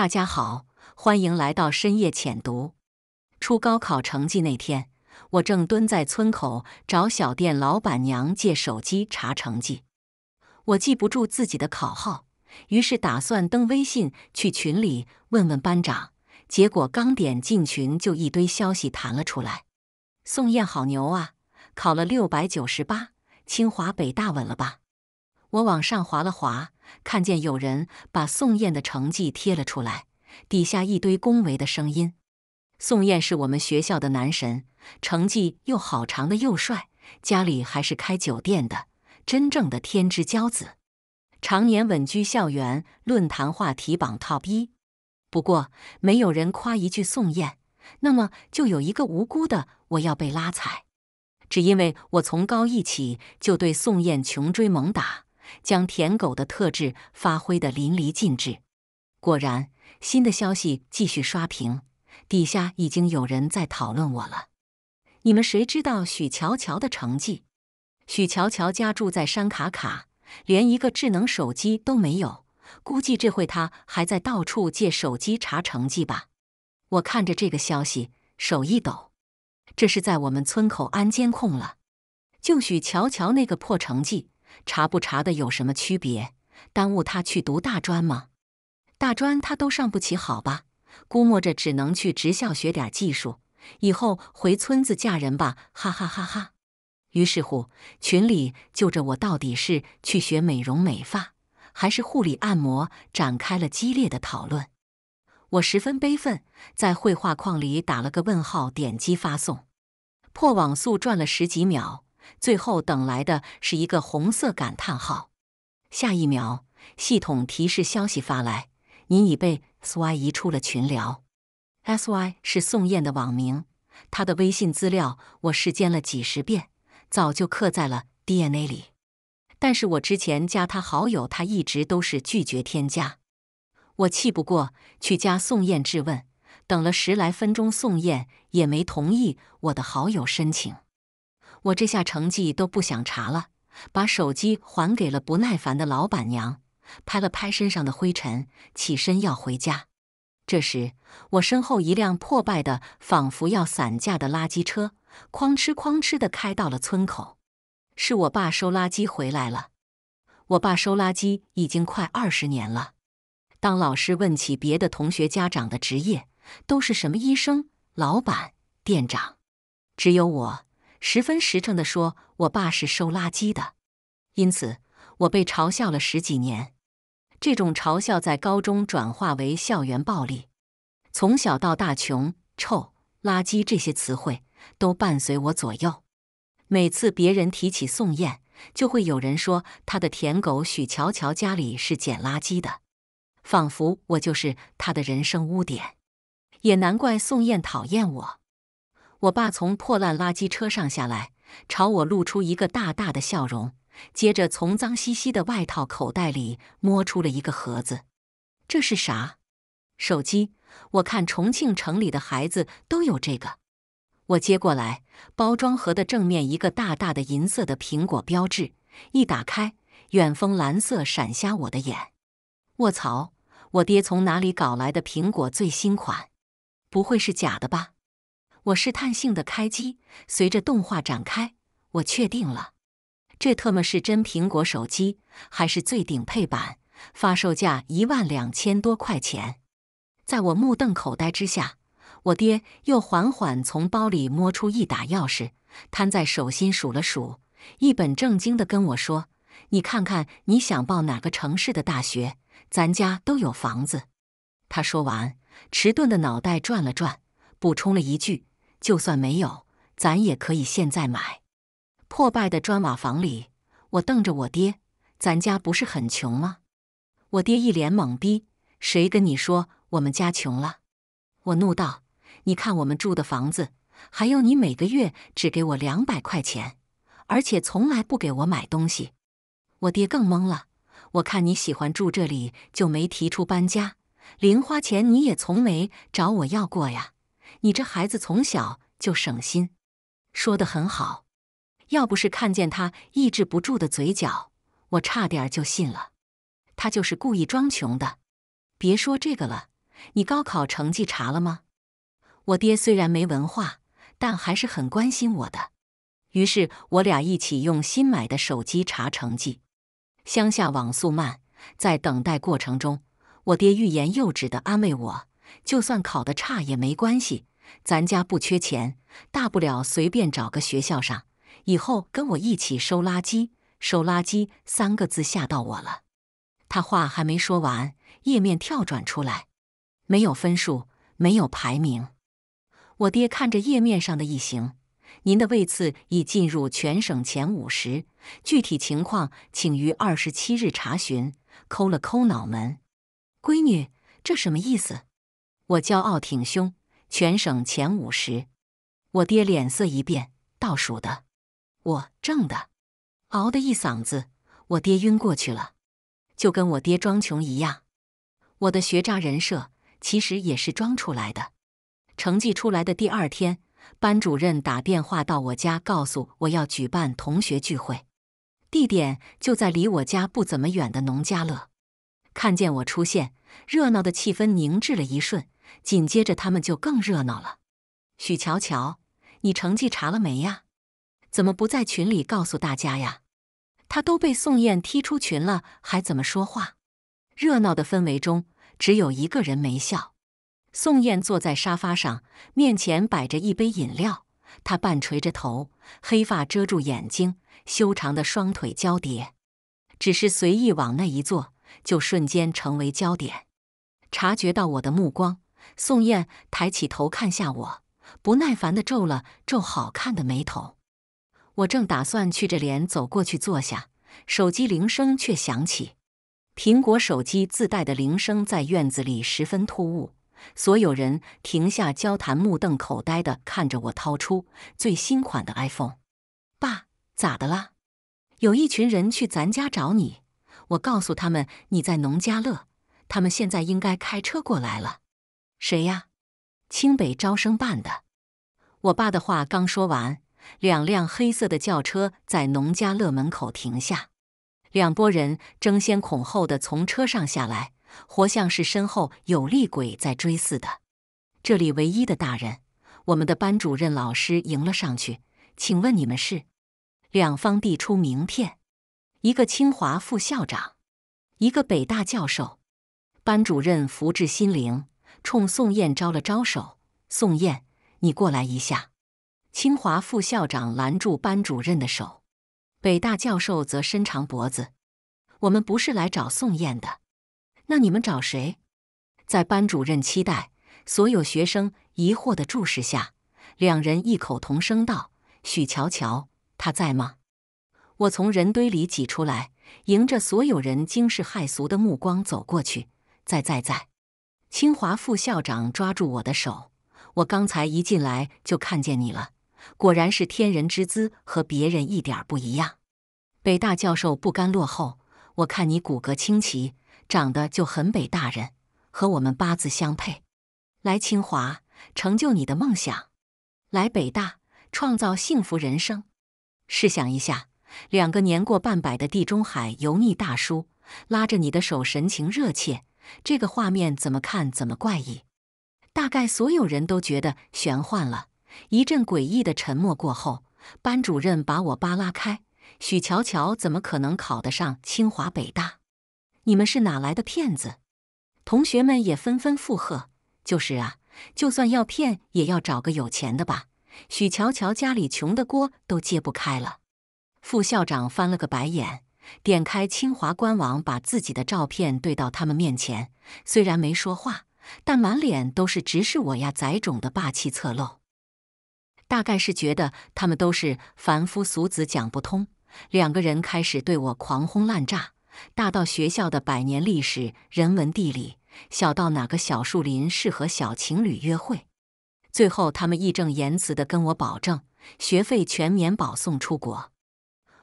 大家好，欢迎来到深夜浅读。出高考成绩那天，我正蹲在村口找小店老板娘借手机查成绩。我记不住自己的考号，于是打算登微信去群里问问班长。结果刚点进群，就一堆消息弹了出来。宋艳好牛啊，考了六百九十八，清华北大稳了吧？我往上滑了滑。看见有人把宋艳的成绩贴了出来，底下一堆恭维的声音。宋艳是我们学校的男神，成绩又好，长得又帅，家里还是开酒店的，真正的天之骄子，常年稳居校园论坛话题榜 top 一。不过没有人夸一句宋艳，那么就有一个无辜的我要被拉踩，只因为我从高一起就对宋艳穷追猛打。将舔狗的特质发挥得淋漓尽致。果然，新的消息继续刷屏，底下已经有人在讨论我了。你们谁知道许乔乔的成绩？许乔乔家住在山卡卡，连一个智能手机都没有，估计这会他还在到处借手机查成绩吧。我看着这个消息，手一抖。这是在我们村口安监控了，就许乔乔那个破成绩。查不查的有什么区别？耽误他去读大专吗？大专他都上不起，好吧，估摸着只能去职校学点技术，以后回村子嫁人吧，哈哈哈哈！于是乎，群里就着我到底是去学美容美发还是护理按摩，展开了激烈的讨论。我十分悲愤，在绘画框里打了个问号，点击发送，破网速转了十几秒。最后等来的是一个红色感叹号，下一秒系统提示消息发来：“您已被 S Y 移出了群聊。”S Y 是宋艳的网名，她的微信资料我试监了几十遍，早就刻在了 DNA 里。但是我之前加她好友，她一直都是拒绝添加。我气不过，去加宋艳质问，等了十来分钟，宋艳也没同意我的好友申请。我这下成绩都不想查了，把手机还给了不耐烦的老板娘，拍了拍身上的灰尘，起身要回家。这时，我身后一辆破败的、仿佛要散架的垃圾车，哐哧哐哧的开到了村口。是我爸收垃圾回来了。我爸收垃圾已经快二十年了。当老师问起别的同学家长的职业，都是什么医生、老板、店长，只有我。十分实诚地说：“我爸是收垃圾的，因此我被嘲笑了十几年。这种嘲笑在高中转化为校园暴力。从小到大，穷、臭、垃圾这些词汇都伴随我左右。每次别人提起宋艳，就会有人说他的舔狗许乔乔家里是捡垃圾的，仿佛我就是他的人生污点。也难怪宋艳讨厌我。”我爸从破烂垃圾车上下来，朝我露出一个大大的笑容，接着从脏兮兮的外套口袋里摸出了一个盒子。这是啥？手机？我看重庆城里的孩子都有这个。我接过来，包装盒的正面一个大大的银色的苹果标志。一打开，远峰蓝色闪瞎我的眼。卧槽！我爹从哪里搞来的苹果最新款？不会是假的吧？我试探性的开机，随着动画展开，我确定了，这特么是真苹果手机，还是最顶配版，发售价一万两千多块钱。在我目瞪口呆之下，我爹又缓缓从包里摸出一打钥匙，摊在手心数了数，一本正经的跟我说：“你看看你想报哪个城市的大学，咱家都有房子。”他说完，迟钝的脑袋转了转，补充了一句。就算没有，咱也可以现在买。破败的砖瓦房里，我瞪着我爹：“咱家不是很穷吗？”我爹一脸懵逼：“谁跟你说我们家穷了？”我怒道：“你看我们住的房子，还有你每个月只给我两百块钱，而且从来不给我买东西。”我爹更懵了：“我看你喜欢住这里就没提出搬家，零花钱你也从没找我要过呀。”你这孩子从小就省心，说的很好。要不是看见他抑制不住的嘴角，我差点就信了，他就是故意装穷的。别说这个了，你高考成绩查了吗？我爹虽然没文化，但还是很关心我的。于是，我俩一起用新买的手机查成绩。乡下网速慢，在等待过程中，我爹欲言又止的安慰我。就算考得差也没关系，咱家不缺钱，大不了随便找个学校上。以后跟我一起收垃圾。收垃圾三个字吓到我了。他话还没说完，页面跳转出来，没有分数，没有排名。我爹看着页面上的一行：“您的位次已进入全省前五十，具体情况请于二十七日查询。”抠了抠脑门，闺女，这什么意思？我骄傲挺胸，全省前五十。我爹脸色一变，倒数的，我正的，熬的一嗓子，我爹晕过去了，就跟我爹装穷一样。我的学渣人设其实也是装出来的。成绩出来的第二天，班主任打电话到我家，告诉我要举办同学聚会，地点就在离我家不怎么远的农家乐。看见我出现，热闹的气氛凝滞了一瞬。紧接着他们就更热闹了。许乔乔，你成绩查了没呀？怎么不在群里告诉大家呀？他都被宋艳踢出群了，还怎么说话？热闹的氛围中，只有一个人没笑。宋艳坐在沙发上，面前摆着一杯饮料。她半垂着头，黑发遮住眼睛，修长的双腿交叠，只是随意往那一坐，就瞬间成为焦点。察觉到我的目光。宋艳抬起头看下我，不耐烦的皱了皱好看的眉头。我正打算去着脸走过去坐下，手机铃声却响起。苹果手机自带的铃声在院子里十分突兀，所有人停下交谈，目瞪口呆的看着我掏出最新款的 iPhone。爸，咋的啦？有一群人去咱家找你，我告诉他们你在农家乐，他们现在应该开车过来了。谁呀？清北招生办的。我爸的话刚说完，两辆黑色的轿车在农家乐门口停下，两拨人争先恐后的从车上下来，活像是身后有厉鬼在追似的。这里唯一的大人，我们的班主任老师迎了上去，请问你们是？两方递出名片，一个清华副校长，一个北大教授。班主任福至心灵。冲宋艳招了招手，宋艳，你过来一下。清华副校长拦住班主任的手，北大教授则伸长脖子。我们不是来找宋艳的，那你们找谁？在班主任期待、所有学生疑惑的注视下，两人异口同声道：“许乔乔，她在吗？”我从人堆里挤出来，迎着所有人惊世骇俗的目光走过去，在在在。清华副校长抓住我的手，我刚才一进来就看见你了，果然是天人之姿，和别人一点不一样。北大教授不甘落后，我看你骨骼清奇，长得就很北大人，和我们八字相配。来清华成就你的梦想，来北大创造幸福人生。试想一下，两个年过半百的地中海油腻大叔拉着你的手，神情热切。这个画面怎么看怎么怪异，大概所有人都觉得玄幻了。一阵诡异的沉默过后，班主任把我扒拉开。许乔乔怎么可能考得上清华北大？你们是哪来的骗子？同学们也纷纷附和：“就是啊，就算要骗，也要找个有钱的吧。许乔乔家里穷的锅都揭不开了。”副校长翻了个白眼。点开清华官网，把自己的照片对到他们面前。虽然没说话，但满脸都是直视我呀，崽种的霸气侧漏。大概是觉得他们都是凡夫俗子，讲不通。两个人开始对我狂轰滥炸，大到学校的百年历史、人文地理，小到哪个小树林适合小情侣约会。最后，他们义正言辞地跟我保证：学费全免，保送出国。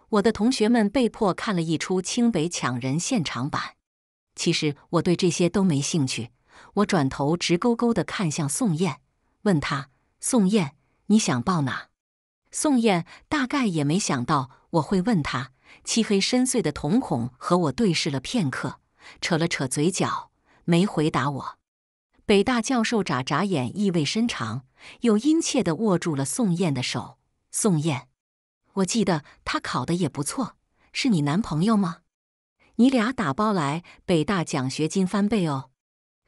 我的同学们被迫看了一出清北抢人现场版。其实我对这些都没兴趣。我转头直勾勾地看向宋艳，问他：“宋艳，你想报哪？”宋艳大概也没想到我会问他，漆黑深邃的瞳孔和我对视了片刻，扯了扯嘴角，没回答我。北大教授眨眨眼，意味深长，又殷切地握住了宋艳的手：“宋艳。”我记得他考的也不错，是你男朋友吗？你俩打包来北大，奖学金翻倍哦。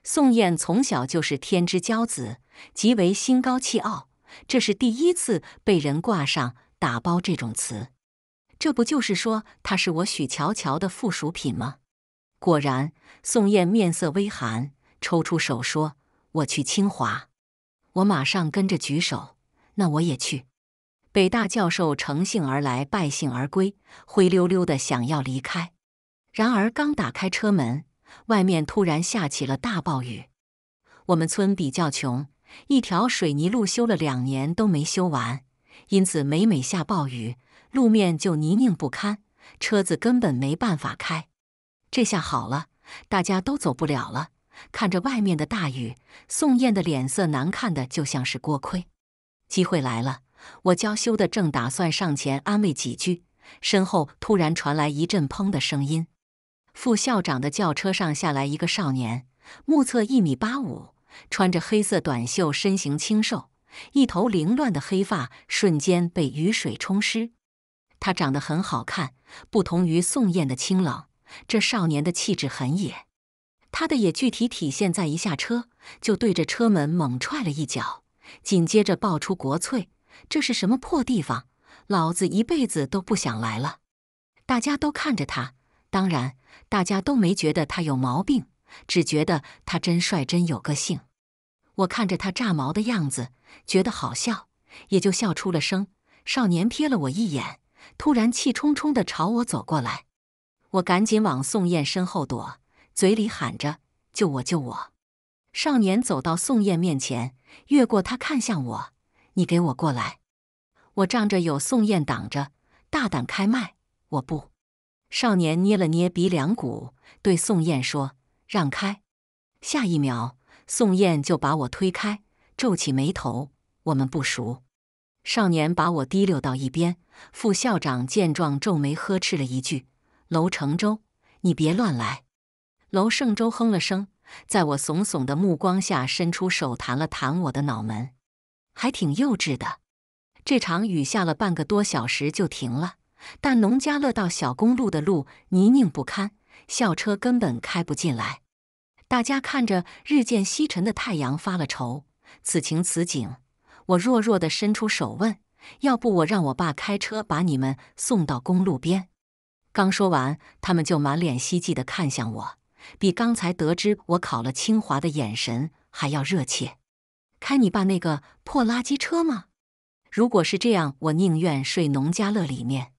宋艳从小就是天之骄子，极为心高气傲，这是第一次被人挂上“打包”这种词，这不就是说他是我许乔乔的附属品吗？果然，宋艳面色微寒，抽出手说：“我去清华。”我马上跟着举手：“那我也去。”北大教授乘兴而来，败兴而归，灰溜溜的想要离开。然而刚打开车门，外面突然下起了大暴雨。我们村比较穷，一条水泥路修了两年都没修完，因此每每下暴雨，路面就泥泞不堪，车子根本没办法开。这下好了，大家都走不了了。看着外面的大雨，宋艳的脸色难看的就像是锅盔。机会来了。我娇羞的正打算上前安慰几句，身后突然传来一阵“砰”的声音。副校长的轿车上下来一个少年，目测一米八五，穿着黑色短袖，身形清瘦，一头凌乱的黑发瞬间被雨水冲湿。他长得很好看，不同于宋艳的清冷，这少年的气质很野。他的野具体体现在一下车就对着车门猛踹了一脚，紧接着爆出国粹。这是什么破地方？老子一辈子都不想来了！大家都看着他，当然大家都没觉得他有毛病，只觉得他真帅，真有个性。我看着他炸毛的样子，觉得好笑，也就笑出了声。少年瞥了我一眼，突然气冲冲地朝我走过来，我赶紧往宋艳身后躲，嘴里喊着：“救我！救我！”少年走到宋艳面前，越过他看向我。你给我过来！我仗着有宋燕挡着，大胆开麦。我不。少年捏了捏鼻梁骨，对宋燕说：“让开。”下一秒，宋燕就把我推开，皱起眉头：“我们不熟。”少年把我提溜到一边。副校长见状皱眉呵斥了一句：“楼承洲，你别乱来！”楼盛洲哼了声，在我怂怂的目光下，伸出手弹了弹我的脑门。还挺幼稚的。这场雨下了半个多小时就停了，但农家乐到小公路的路泥泞不堪，校车根本开不进来。大家看着日渐西沉的太阳发了愁。此情此景，我弱弱地伸出手问：“要不我让我爸开车把你们送到公路边？”刚说完，他们就满脸希冀地看向我，比刚才得知我考了清华的眼神还要热切。开你爸那个破垃圾车吗？如果是这样，我宁愿睡农家乐里面。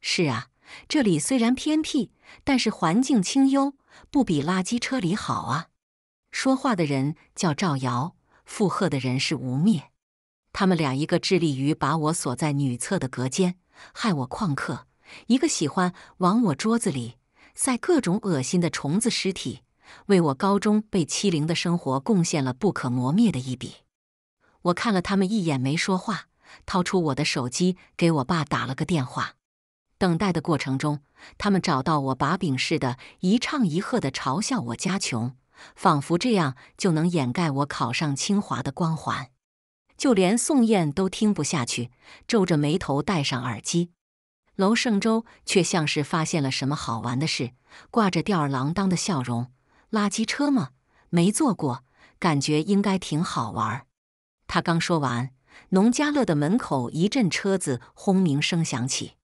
是啊，这里虽然偏僻，但是环境清幽，不比垃圾车里好啊。说话的人叫赵瑶，附和的人是吴灭。他们俩一个致力于把我锁在女厕的隔间，害我旷课；一个喜欢往我桌子里塞各种恶心的虫子尸体。为我高中被欺凌的生活贡献了不可磨灭的一笔。我看了他们一眼，没说话，掏出我的手机给我爸打了个电话。等待的过程中，他们找到我把柄似的，一唱一和的嘲笑我家穷，仿佛这样就能掩盖我考上清华的光环。就连宋艳都听不下去，皱着眉头戴上耳机。楼胜洲却像是发现了什么好玩的事，挂着吊儿郎当的笑容。垃圾车吗？没坐过，感觉应该挺好玩。他刚说完，农家乐的门口一阵车子轰鸣声响起，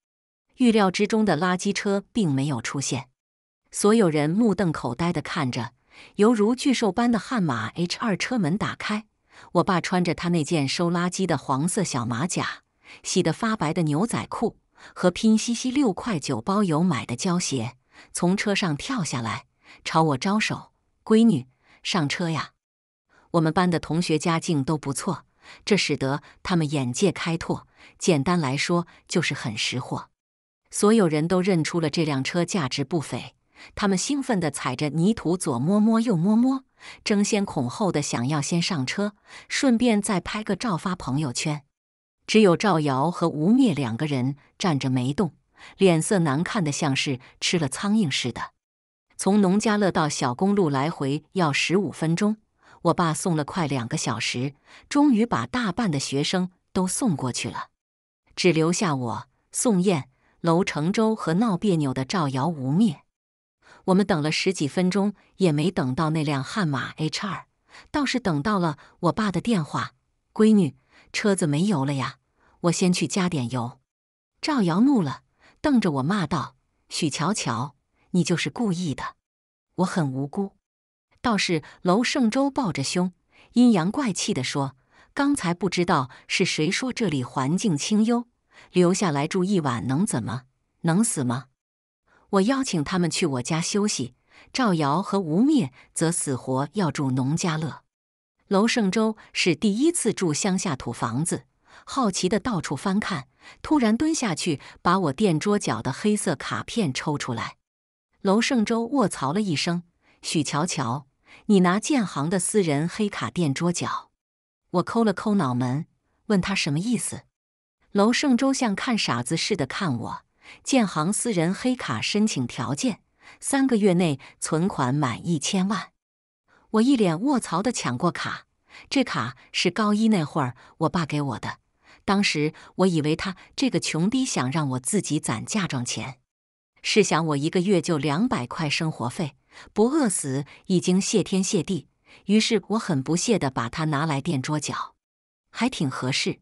预料之中的垃圾车并没有出现，所有人目瞪口呆的看着，犹如巨兽般的悍马 H 二车门打开。我爸穿着他那件收垃圾的黄色小马甲、洗得发白的牛仔裤和拼夕夕六块九包邮买的胶鞋，从车上跳下来。朝我招手，闺女，上车呀！我们班的同学家境都不错，这使得他们眼界开拓。简单来说，就是很识货。所有人都认出了这辆车价值不菲，他们兴奋地踩着泥土左摸摸右摸摸，争先恐后的想要先上车，顺便再拍个照发朋友圈。只有赵瑶和吴灭两个人站着没动，脸色难看的像是吃了苍蝇似的。从农家乐到小公路来回要十五分钟，我爸送了快两个小时，终于把大半的学生都送过去了，只留下我、宋艳、楼成洲和闹别扭的赵瑶无灭。我们等了十几分钟也没等到那辆悍马 H 二，倒是等到了我爸的电话：“闺女，车子没油了呀，我先去加点油。”赵瑶怒了，瞪着我骂道：“许乔乔！”你就是故意的，我很无辜。倒是楼胜洲抱着胸，阴阳怪气地说：“刚才不知道是谁说这里环境清幽，留下来住一晚能怎么？能死吗？”我邀请他们去我家休息，赵瑶和吴灭则死活要住农家乐。楼胜洲是第一次住乡下土房子，好奇的到处翻看，突然蹲下去把我垫桌角的黑色卡片抽出来。娄胜洲卧槽了一声：“许乔乔，你拿建行的私人黑卡垫桌脚？”我抠了抠脑门，问他什么意思。娄胜洲像看傻子似的看我。建行私人黑卡申请条件：三个月内存款满一千万。我一脸卧槽的抢过卡。这卡是高一那会儿我爸给我的，当时我以为他这个穷逼想让我自己攒嫁妆钱。试想，我一个月就两百块生活费，不饿死已经谢天谢地。于是，我很不屑地把它拿来垫桌脚，还挺合适。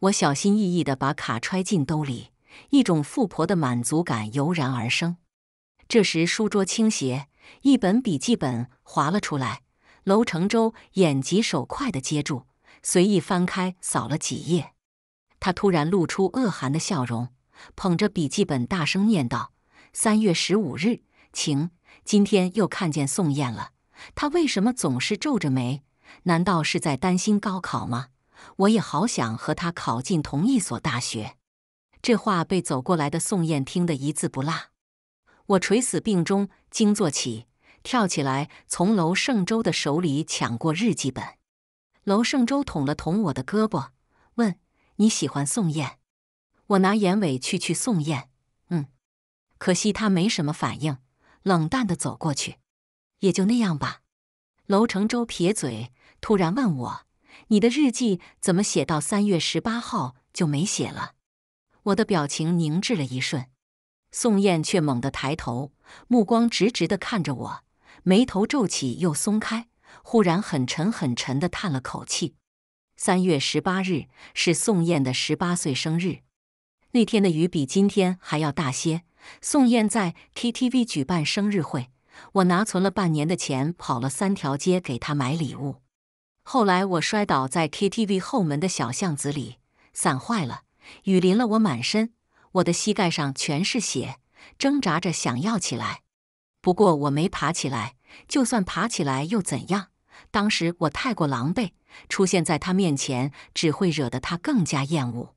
我小心翼翼地把卡揣进兜里，一种富婆的满足感油然而生。这时，书桌倾斜，一本笔记本滑了出来。楼承洲眼疾手快地接住，随意翻开扫了几页，他突然露出恶寒的笑容，捧着笔记本大声念道。三月十五日，晴。今天又看见宋艳了，她为什么总是皱着眉？难道是在担心高考吗？我也好想和她考进同一所大学。这话被走过来的宋艳听得一字不落。我垂死病中惊坐起，跳起来，从楼胜洲的手里抢过日记本。楼胜洲捅了捅我的胳膊，问：“你喜欢宋艳？”我拿眼尾去去宋艳。可惜他没什么反应，冷淡的走过去，也就那样吧。楼承洲撇嘴，突然问我：“你的日记怎么写到三月十八号就没写了？”我的表情凝滞了一瞬，宋艳却猛地抬头，目光直直地看着我，眉头皱起又松开，忽然很沉很沉地叹了口气。三月十八日是宋艳的十八岁生日，那天的雨比今天还要大些。宋焰在 KTV 举办生日会，我拿存了半年的钱跑了三条街给她买礼物。后来我摔倒在 KTV 后门的小巷子里，伞坏了，雨淋了我满身，我的膝盖上全是血，挣扎着想要起来，不过我没爬起来。就算爬起来又怎样？当时我太过狼狈，出现在他面前只会惹得他更加厌恶。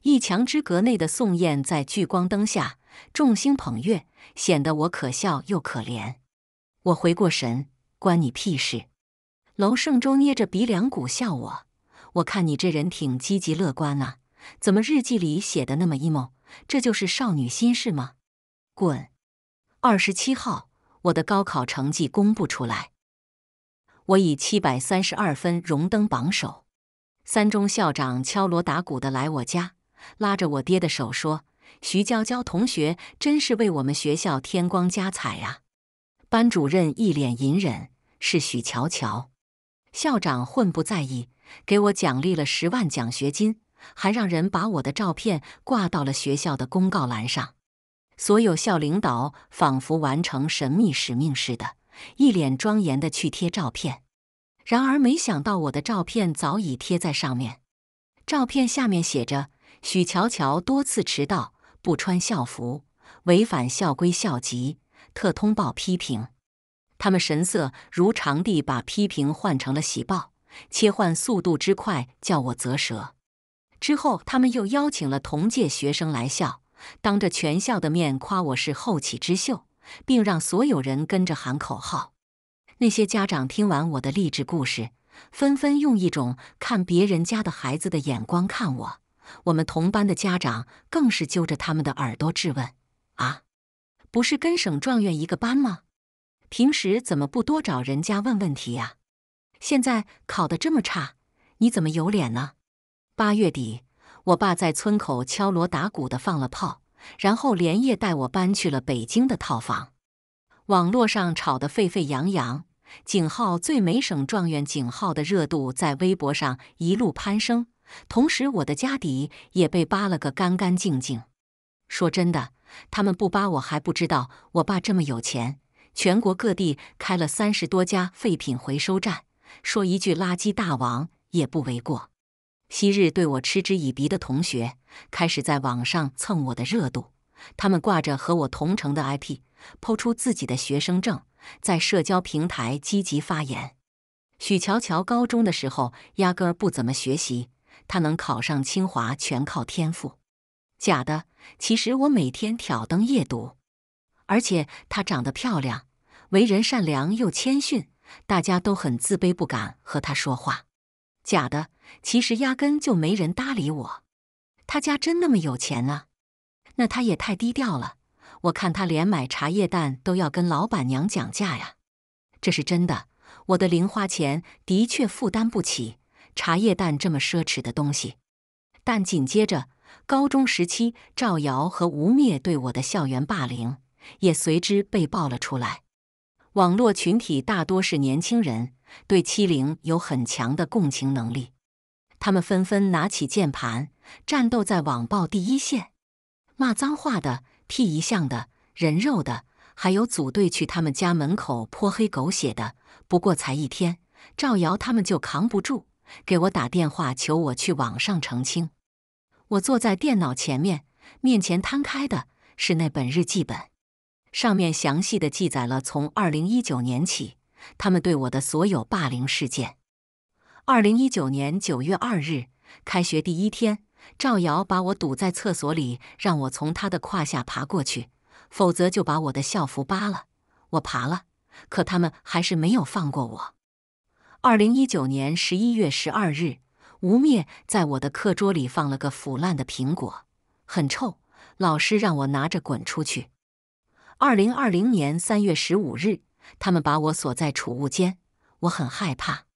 一墙之隔内的宋燕在聚光灯下。众星捧月，显得我可笑又可怜。我回过神，关你屁事！楼胜洲捏着鼻梁骨笑我：“我看你这人挺积极乐观啊，怎么日记里写的那么 emo？这就是少女心事吗？”滚！二十七号，我的高考成绩公布出来，我以七百三十二分荣登榜首。三中校长敲锣打鼓的来我家，拉着我爹的手说。徐娇娇同学真是为我们学校添光加彩啊！班主任一脸隐忍，是许乔乔。校长混不在意，给我奖励了十万奖学金，还让人把我的照片挂到了学校的公告栏上。所有校领导仿佛完成神秘使命似的，一脸庄严地去贴照片。然而，没想到我的照片早已贴在上面，照片下面写着“许乔乔多次迟到”。不穿校服，违反校规校纪，特通报批评。他们神色如常地把批评换成了喜报，切换速度之快，叫我啧舌。之后，他们又邀请了同届学生来校，当着全校的面夸我是后起之秀，并让所有人跟着喊口号。那些家长听完我的励志故事，纷纷用一种看别人家的孩子的眼光看我。我们同班的家长更是揪着他们的耳朵质问：“啊，不是跟省状元一个班吗？平时怎么不多找人家问问题呀？现在考得这么差，你怎么有脸呢？”八月底，我爸在村口敲锣打鼓的放了炮，然后连夜带我搬去了北京的套房。网络上吵得沸沸扬扬，“景浩最美省状元景浩的热度在微博上一路攀升。同时，我的家底也被扒了个干干净净。说真的，他们不扒我还不知道我爸这么有钱，全国各地开了三十多家废品回收站，说一句“垃圾大王”也不为过。昔日对我嗤之以鼻的同学开始在网上蹭我的热度，他们挂着和我同城的 IP，抛出自己的学生证，在社交平台积极发言。许乔乔高中的时候压根儿不怎么学习。他能考上清华全靠天赋，假的。其实我每天挑灯夜读，而且她长得漂亮，为人善良又谦逊，大家都很自卑，不敢和她说话。假的。其实压根就没人搭理我。他家真那么有钱啊？那他也太低调了。我看他连买茶叶蛋都要跟老板娘讲价呀。这是真的。我的零花钱的确负担不起。茶叶蛋这么奢侈的东西，但紧接着高中时期赵瑶和吴蔑对我的校园霸凌也随之被爆了出来。网络群体大多是年轻人，对欺凌有很强的共情能力，他们纷纷拿起键盘，战斗在网暴第一线，骂脏话的、剃一像的、人肉的，还有组队去他们家门口泼黑狗血的。不过才一天，赵瑶他们就扛不住。给我打电话求我去网上澄清。我坐在电脑前面，面前摊开的是那本日记本，上面详细的记载了从2019年起他们对我的所有霸凌事件。2019年9月2日，开学第一天，赵瑶把我堵在厕所里，让我从他的胯下爬过去，否则就把我的校服扒了。我爬了，可他们还是没有放过我。二零一九年十一月十二日，吴灭在我的课桌里放了个腐烂的苹果，很臭。老师让我拿着滚出去。二零二零年三月十五日，他们把我锁在储物间，我很害怕。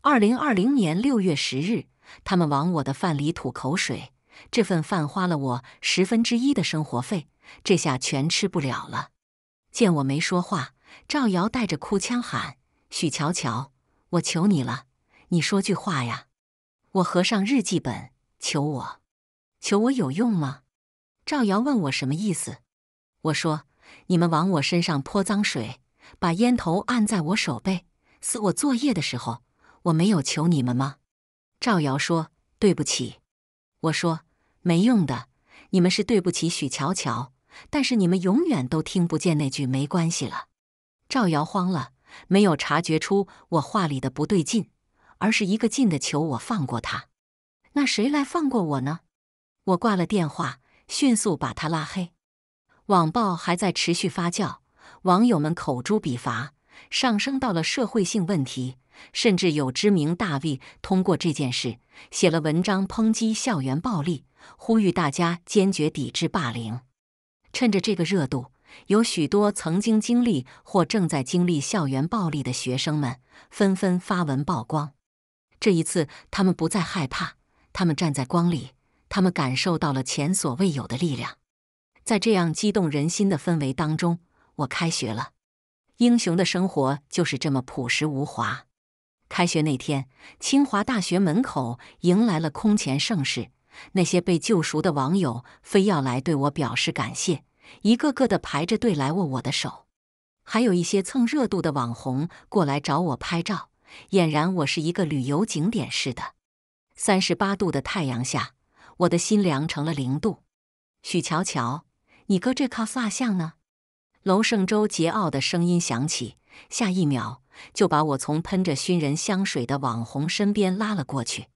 二零二零年六月十日，他们往我的饭里吐口水，这份饭花了我十分之一的生活费，这下全吃不了了。见我没说话，赵瑶带着哭腔喊：“许乔乔！”我求你了，你说句话呀！我合上日记本，求我，求我有用吗？赵瑶问我什么意思。我说：“你们往我身上泼脏水，把烟头按在我手背，撕我作业的时候，我没有求你们吗？”赵瑶说：“对不起。”我说：“没用的，你们是对不起许乔乔，但是你们永远都听不见那句没关系了。”赵瑶慌了。没有察觉出我话里的不对劲，而是一个劲的求我放过他。那谁来放过我呢？我挂了电话，迅速把他拉黑。网暴还在持续发酵，网友们口诛笔伐，上升到了社会性问题，甚至有知名大 V 通过这件事写了文章抨击校园暴力，呼吁大家坚决抵制霸凌。趁着这个热度。有许多曾经经历或正在经历校园暴力的学生们纷纷发文曝光。这一次，他们不再害怕，他们站在光里，他们感受到了前所未有的力量。在这样激动人心的氛围当中，我开学了。英雄的生活就是这么朴实无华。开学那天，清华大学门口迎来了空前盛世。那些被救赎的网友非要来对我表示感谢。一个个的排着队来握我的手，还有一些蹭热度的网红过来找我拍照，俨然我是一个旅游景点似的。三十八度的太阳下，我的心凉成了零度。许乔乔，你哥这靠啥像呢？楼胜洲桀骜的声音响起，下一秒就把我从喷着熏人香水的网红身边拉了过去。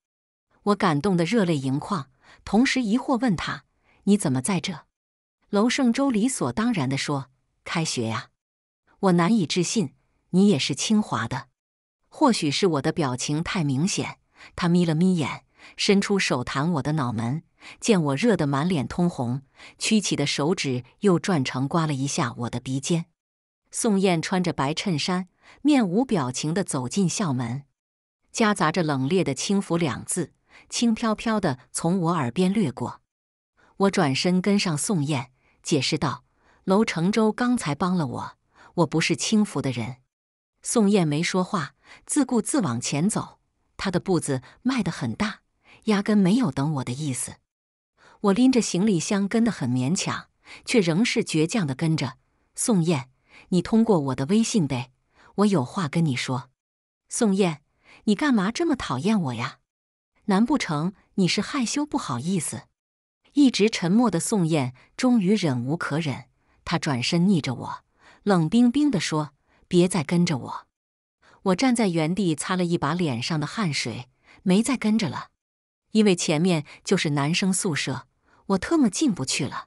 我感动得热泪盈眶，同时疑惑问他：“你怎么在这？”楼胜洲理所当然地说：“开学呀！”我难以置信，“你也是清华的？”或许是我的表情太明显，他眯了眯眼，伸出手弹我的脑门。见我热得满脸通红，曲起的手指又转成刮了一下我的鼻尖。宋艳穿着白衬衫，面无表情地走进校门，夹杂着冷冽的“轻浮”两字，轻飘飘地从我耳边掠过。我转身跟上宋艳。解释道：“楼承洲刚才帮了我，我不是轻浮的人。”宋艳没说话，自顾自往前走。她的步子迈得很大，压根没有等我的意思。我拎着行李箱跟得很勉强，却仍是倔强的跟着。宋艳，你通过我的微信呗，我有话跟你说。宋艳，你干嘛这么讨厌我呀？难不成你是害羞不好意思？一直沉默的宋燕终于忍无可忍，她转身逆着我，冷冰冰地说：“别再跟着我。”我站在原地擦了一把脸上的汗水，没再跟着了。因为前面就是男生宿舍，我特么进不去了。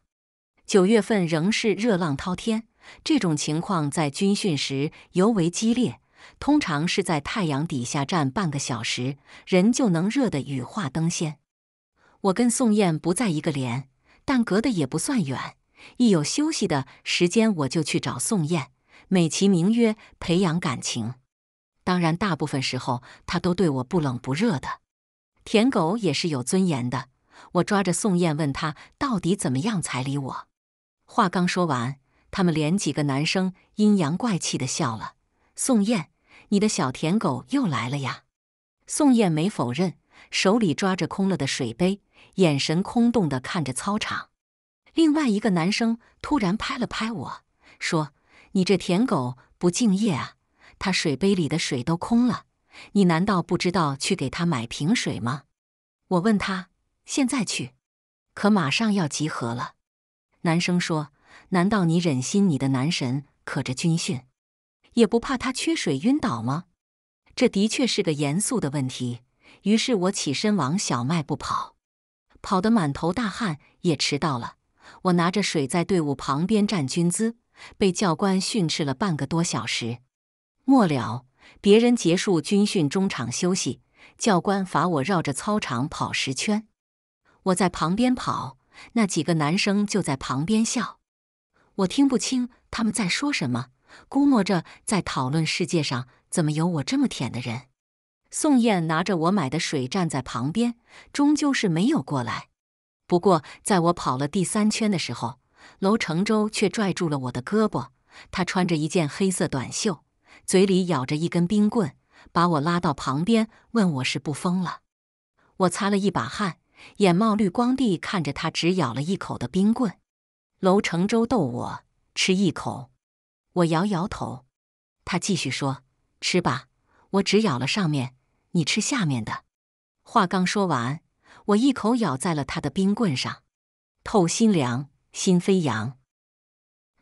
九月份仍是热浪滔天，这种情况在军训时尤为激烈，通常是在太阳底下站半个小时，人就能热得羽化登仙。我跟宋燕不在一个连，但隔得也不算远。一有休息的时间，我就去找宋燕，美其名曰培养感情。当然，大部分时候他都对我不冷不热的。舔狗也是有尊严的。我抓着宋燕问他到底怎么样才理我。话刚说完，他们连几个男生阴阳怪气的笑了：“宋燕，你的小舔狗又来了呀！”宋燕没否认，手里抓着空了的水杯。眼神空洞的看着操场，另外一个男生突然拍了拍我说：“你这舔狗不敬业啊！他水杯里的水都空了，你难道不知道去给他买瓶水吗？”我问他：“现在去，可马上要集合了。”男生说：“难道你忍心你的男神渴着军训，也不怕他缺水晕倒吗？”这的确是个严肃的问题。于是我起身往小卖部跑。跑得满头大汗，也迟到了。我拿着水在队伍旁边站军姿，被教官训斥了半个多小时。末了，别人结束军训中场休息，教官罚我绕着操场跑十圈。我在旁边跑，那几个男生就在旁边笑。我听不清他们在说什么，估摸着在讨论世界上怎么有我这么舔的人。宋艳拿着我买的水站在旁边，终究是没有过来。不过在我跑了第三圈的时候，楼承洲却拽住了我的胳膊。他穿着一件黑色短袖，嘴里咬着一根冰棍，把我拉到旁边问我是不疯了。我擦了一把汗，眼冒绿光地看着他只咬了一口的冰棍。楼承洲逗我吃一口，我摇摇头。他继续说：“吃吧，我只咬了上面。”你吃下面的，话刚说完，我一口咬在了他的冰棍上，透心凉，心飞扬。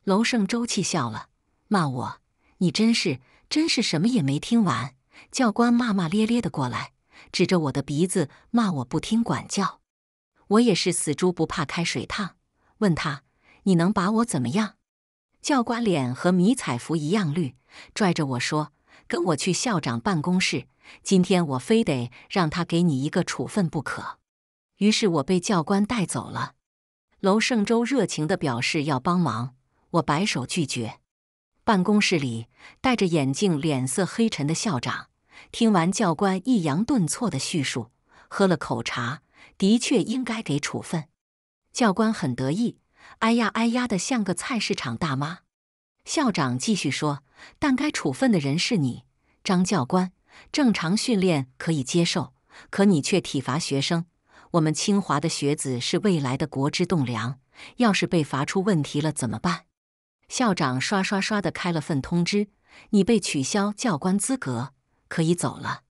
楼胜周气笑了，骂我：“你真是，真是什么也没听完。”教官骂骂咧咧的过来，指着我的鼻子骂我不听管教。我也是死猪不怕开水烫，问他：“你能把我怎么样？”教官脸和迷彩服一样绿，拽着我说：“跟我去校长办公室。”今天我非得让他给你一个处分不可。于是我被教官带走了。娄胜洲热情地表示要帮忙，我摆手拒绝。办公室里戴着眼镜、脸色黑沉的校长听完教官抑扬顿挫的叙述，喝了口茶，的确应该给处分。教官很得意，哎呀哎呀的像个菜市场大妈。校长继续说：“但该处分的人是你，张教官。”正常训练可以接受，可你却体罚学生。我们清华的学子是未来的国之栋梁，要是被罚出问题了怎么办？校长刷刷刷的开了份通知，你被取消教官资格，可以走了。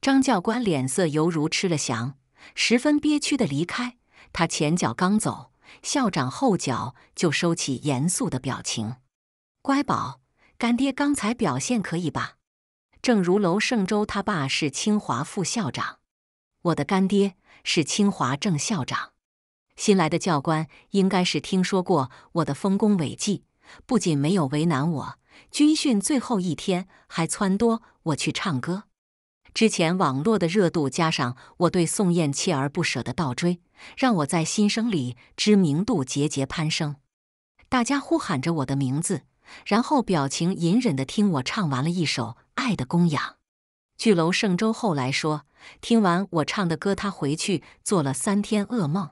张教官脸色犹如吃了翔，十分憋屈的离开。他前脚刚走，校长后脚就收起严肃的表情：“乖宝，干爹刚才表现可以吧？”正如楼胜洲他爸是清华副校长，我的干爹是清华正校长。新来的教官应该是听说过我的丰功伟绩，不仅没有为难我，军训最后一天还撺掇我去唱歌。之前网络的热度加上我对宋焰锲而不舍的倒追，让我在新生里知名度节节攀升。大家呼喊着我的名字，然后表情隐忍的听我唱完了一首。爱的供养。据楼胜洲后来说，听完我唱的歌，他回去做了三天噩梦。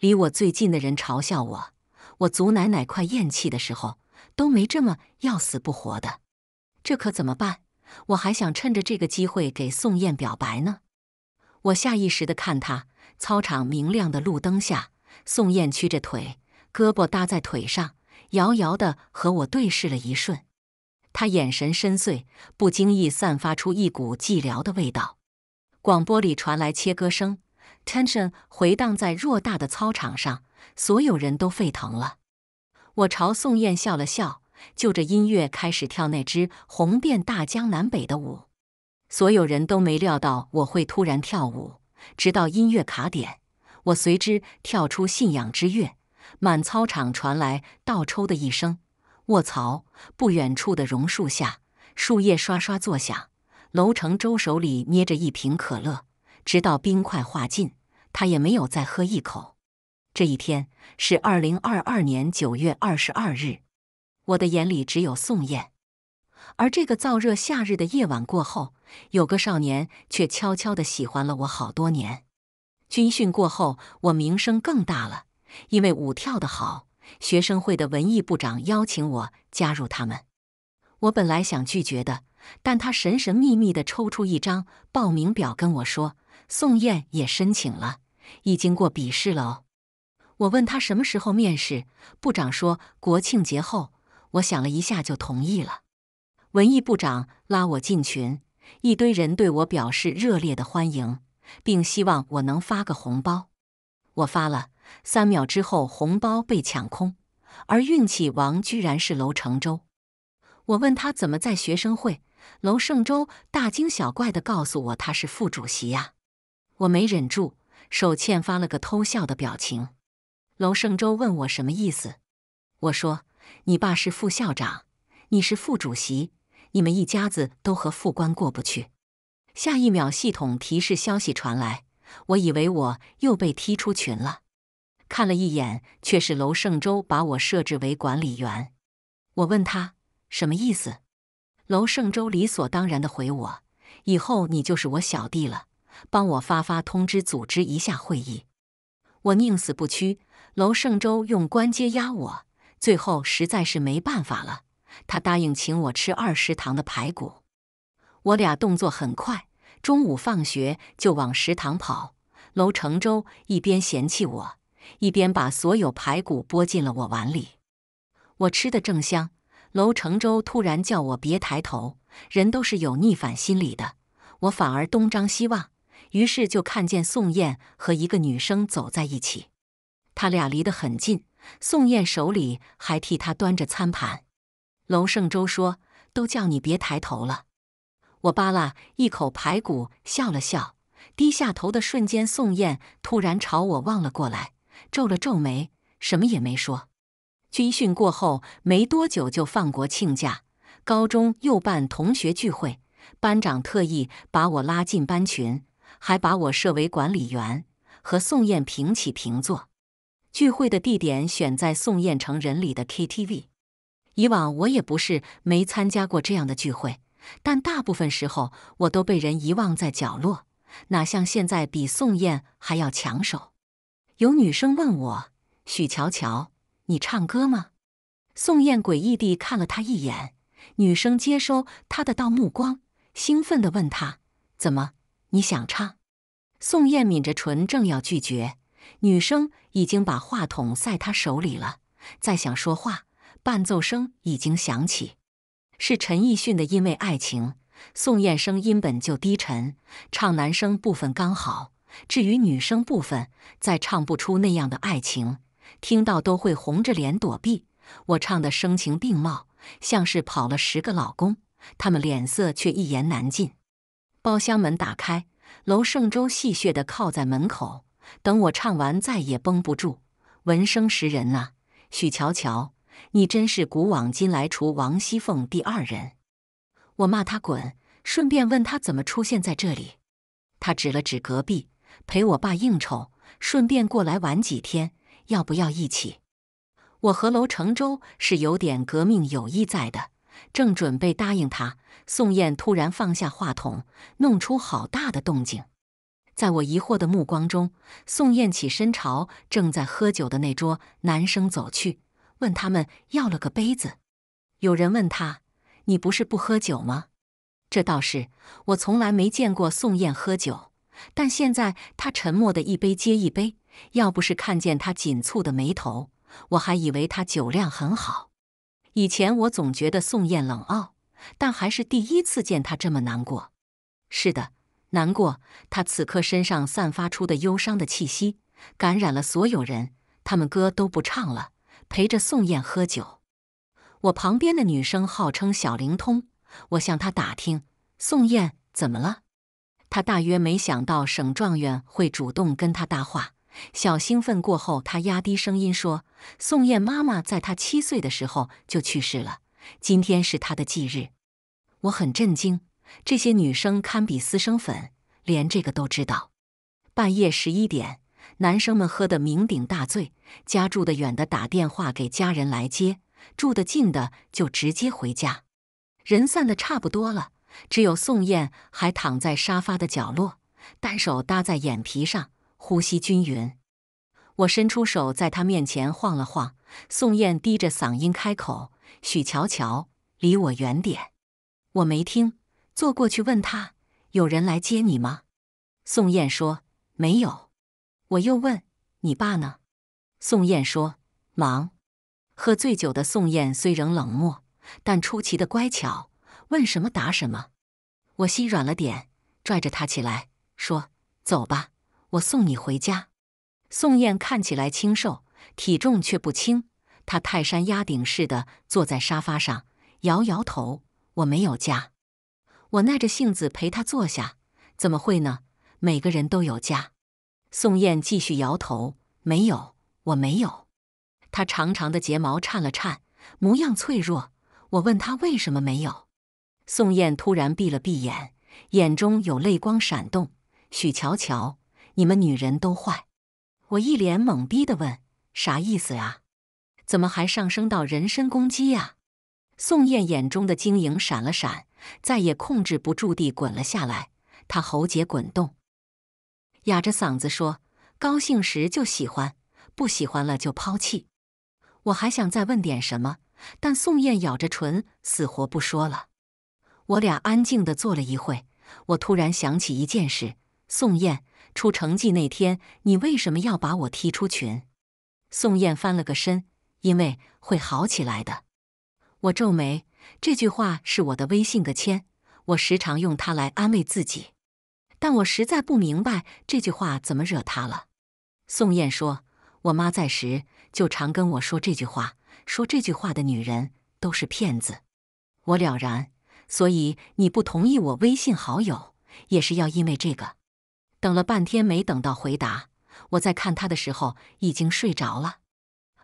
离我最近的人嘲笑我，我祖奶奶快咽气的时候都没这么要死不活的。这可怎么办？我还想趁着这个机会给宋艳表白呢。我下意识的看他，操场明亮的路灯下，宋艳屈着腿，胳膊搭在腿上，遥遥的和我对视了一瞬。他眼神深邃，不经意散发出一股寂寥的味道。广播里传来切割声，Tension 回荡在偌大的操场上，所有人都沸腾了。我朝宋焰笑了笑，就着音乐开始跳那支《红遍大江南北》的舞。所有人都没料到我会突然跳舞，直到音乐卡点，我随之跳出《信仰之跃。满操场传来倒抽的一声。卧槽！不远处的榕树下，树叶刷刷作响。楼成周手里捏着一瓶可乐，直到冰块化尽，他也没有再喝一口。这一天是二零二二年九月二十二日。我的眼里只有宋焰，而这个燥热夏日的夜晚过后，有个少年却悄悄地喜欢了我好多年。军训过后，我名声更大了，因为舞跳得好。学生会的文艺部长邀请我加入他们，我本来想拒绝的，但他神神秘秘地抽出一张报名表跟我说：“宋艳也申请了，已经过笔试了哦。”我问他什么时候面试，部长说国庆节后。我想了一下就同意了。文艺部长拉我进群，一堆人对我表示热烈的欢迎，并希望我能发个红包。我发了。三秒之后，红包被抢空，而运气王居然是娄承洲。我问他怎么在学生会，娄盛洲大惊小怪地告诉我他是副主席呀。我没忍住，手欠发了个偷笑的表情。娄盛洲问我什么意思，我说你爸是副校长，你是副主席，你们一家子都和副官过不去。下一秒，系统提示消息传来，我以为我又被踢出群了。看了一眼，却是楼胜洲把我设置为管理员。我问他什么意思，楼胜洲理所当然的回我：“以后你就是我小弟了，帮我发发通知，组织一下会议。”我宁死不屈，楼胜洲用官阶压我，最后实在是没办法了，他答应请我吃二食堂的排骨。我俩动作很快，中午放学就往食堂跑。楼成洲一边嫌弃我。一边把所有排骨拨进了我碗里，我吃的正香。楼承洲突然叫我别抬头，人都是有逆反心理的，我反而东张西望，于是就看见宋艳和一个女生走在一起，他俩离得很近，宋艳手里还替他端着餐盘。楼胜洲说：“都叫你别抬头了。”我扒拉一口排骨，笑了笑，低下头的瞬间，宋艳突然朝我望了过来。皱了皱眉，什么也没说。军训过后没多久就放国庆假，高中又办同学聚会，班长特意把我拉进班群，还把我设为管理员，和宋艳平起平坐。聚会的地点选在宋艳成人里的 KTV。以往我也不是没参加过这样的聚会，但大部分时候我都被人遗忘在角落，哪像现在比宋艳还要抢手。有女生问我：“许乔乔，你唱歌吗？”宋燕诡异地看了他一眼。女生接收他的道目光，兴奋地问他：“怎么？你想唱？”宋燕抿着唇，正要拒绝，女生已经把话筒塞他手里了。再想说话，伴奏声已经响起，是陈奕迅的《因为爱情》。宋燕声音本就低沉，唱男声部分刚好。至于女声部分，再唱不出那样的爱情，听到都会红着脸躲避。我唱的声情并茂，像是跑了十个老公，他们脸色却一言难尽。包厢门打开，娄胜州戏谑地靠在门口，等我唱完再也绷不住。闻声识人呐，许乔乔，你真是古往今来除王熙凤第二人。我骂他滚，顺便问他怎么出现在这里。他指了指隔壁。陪我爸应酬，顺便过来玩几天，要不要一起？我和楼成洲是有点革命友谊在的，正准备答应他，宋艳突然放下话筒，弄出好大的动静。在我疑惑的目光中，宋艳起身朝正在喝酒的那桌男生走去，问他们要了个杯子。有人问他：“你不是不喝酒吗？”这倒是，我从来没见过宋艳喝酒。但现在他沉默的，一杯接一杯。要不是看见他紧蹙的眉头，我还以为他酒量很好。以前我总觉得宋艳冷傲，但还是第一次见他这么难过。是的，难过。他此刻身上散发出的忧伤的气息，感染了所有人。他们歌都不唱了，陪着宋艳喝酒。我旁边的女生号称小灵通，我向她打听宋艳怎么了。他大约没想到省状元会主动跟他搭话，小兴奋过后，他压低声音说：“宋艳妈妈在她七岁的时候就去世了，今天是她的忌日。”我很震惊，这些女生堪比私生粉，连这个都知道。半夜十一点，男生们喝得酩酊大醉，家住得远的打电话给家人来接，住得近的就直接回家，人散的差不多了。只有宋燕还躺在沙发的角落，单手搭在眼皮上，呼吸均匀。我伸出手，在她面前晃了晃。宋燕低着嗓音开口：“许乔乔，离我远点。”我没听，坐过去问他：“有人来接你吗？”宋艳说：“没有。”我又问：“你爸呢？”宋燕说：“忙。”喝醉酒的宋燕虽仍冷漠，但出奇的乖巧。问什么答什么，我心软了点，拽着他起来说：“走吧，我送你回家。”宋艳看起来清瘦，体重却不轻。她泰山压顶似的坐在沙发上，摇摇头：“我没有家。”我耐着性子陪她坐下：“怎么会呢？每个人都有家。”宋艳继续摇头：“没有，我没有。”她长长的睫毛颤了颤，模样脆弱。我问她：“为什么没有？”宋艳突然闭了闭眼，眼中有泪光闪动。许乔乔，你们女人都坏！我一脸懵逼的问：“啥意思啊？怎么还上升到人身攻击啊？”宋艳眼中的晶莹闪了闪，再也控制不住地滚了下来。她喉结滚动，哑着嗓子说：“高兴时就喜欢，不喜欢了就抛弃。”我还想再问点什么，但宋艳咬着唇，死活不说了。我俩安静的坐了一会，我突然想起一件事：宋艳出成绩那天，你为什么要把我踢出群？宋艳翻了个身，因为会好起来的。我皱眉，这句话是我的微信个签，我时常用它来安慰自己。但我实在不明白这句话怎么惹他了。宋艳说：“我妈在时就常跟我说这句话，说这句话的女人都是骗子。”我了然。所以你不同意我微信好友，也是要因为这个。等了半天没等到回答，我在看他的时候已经睡着了。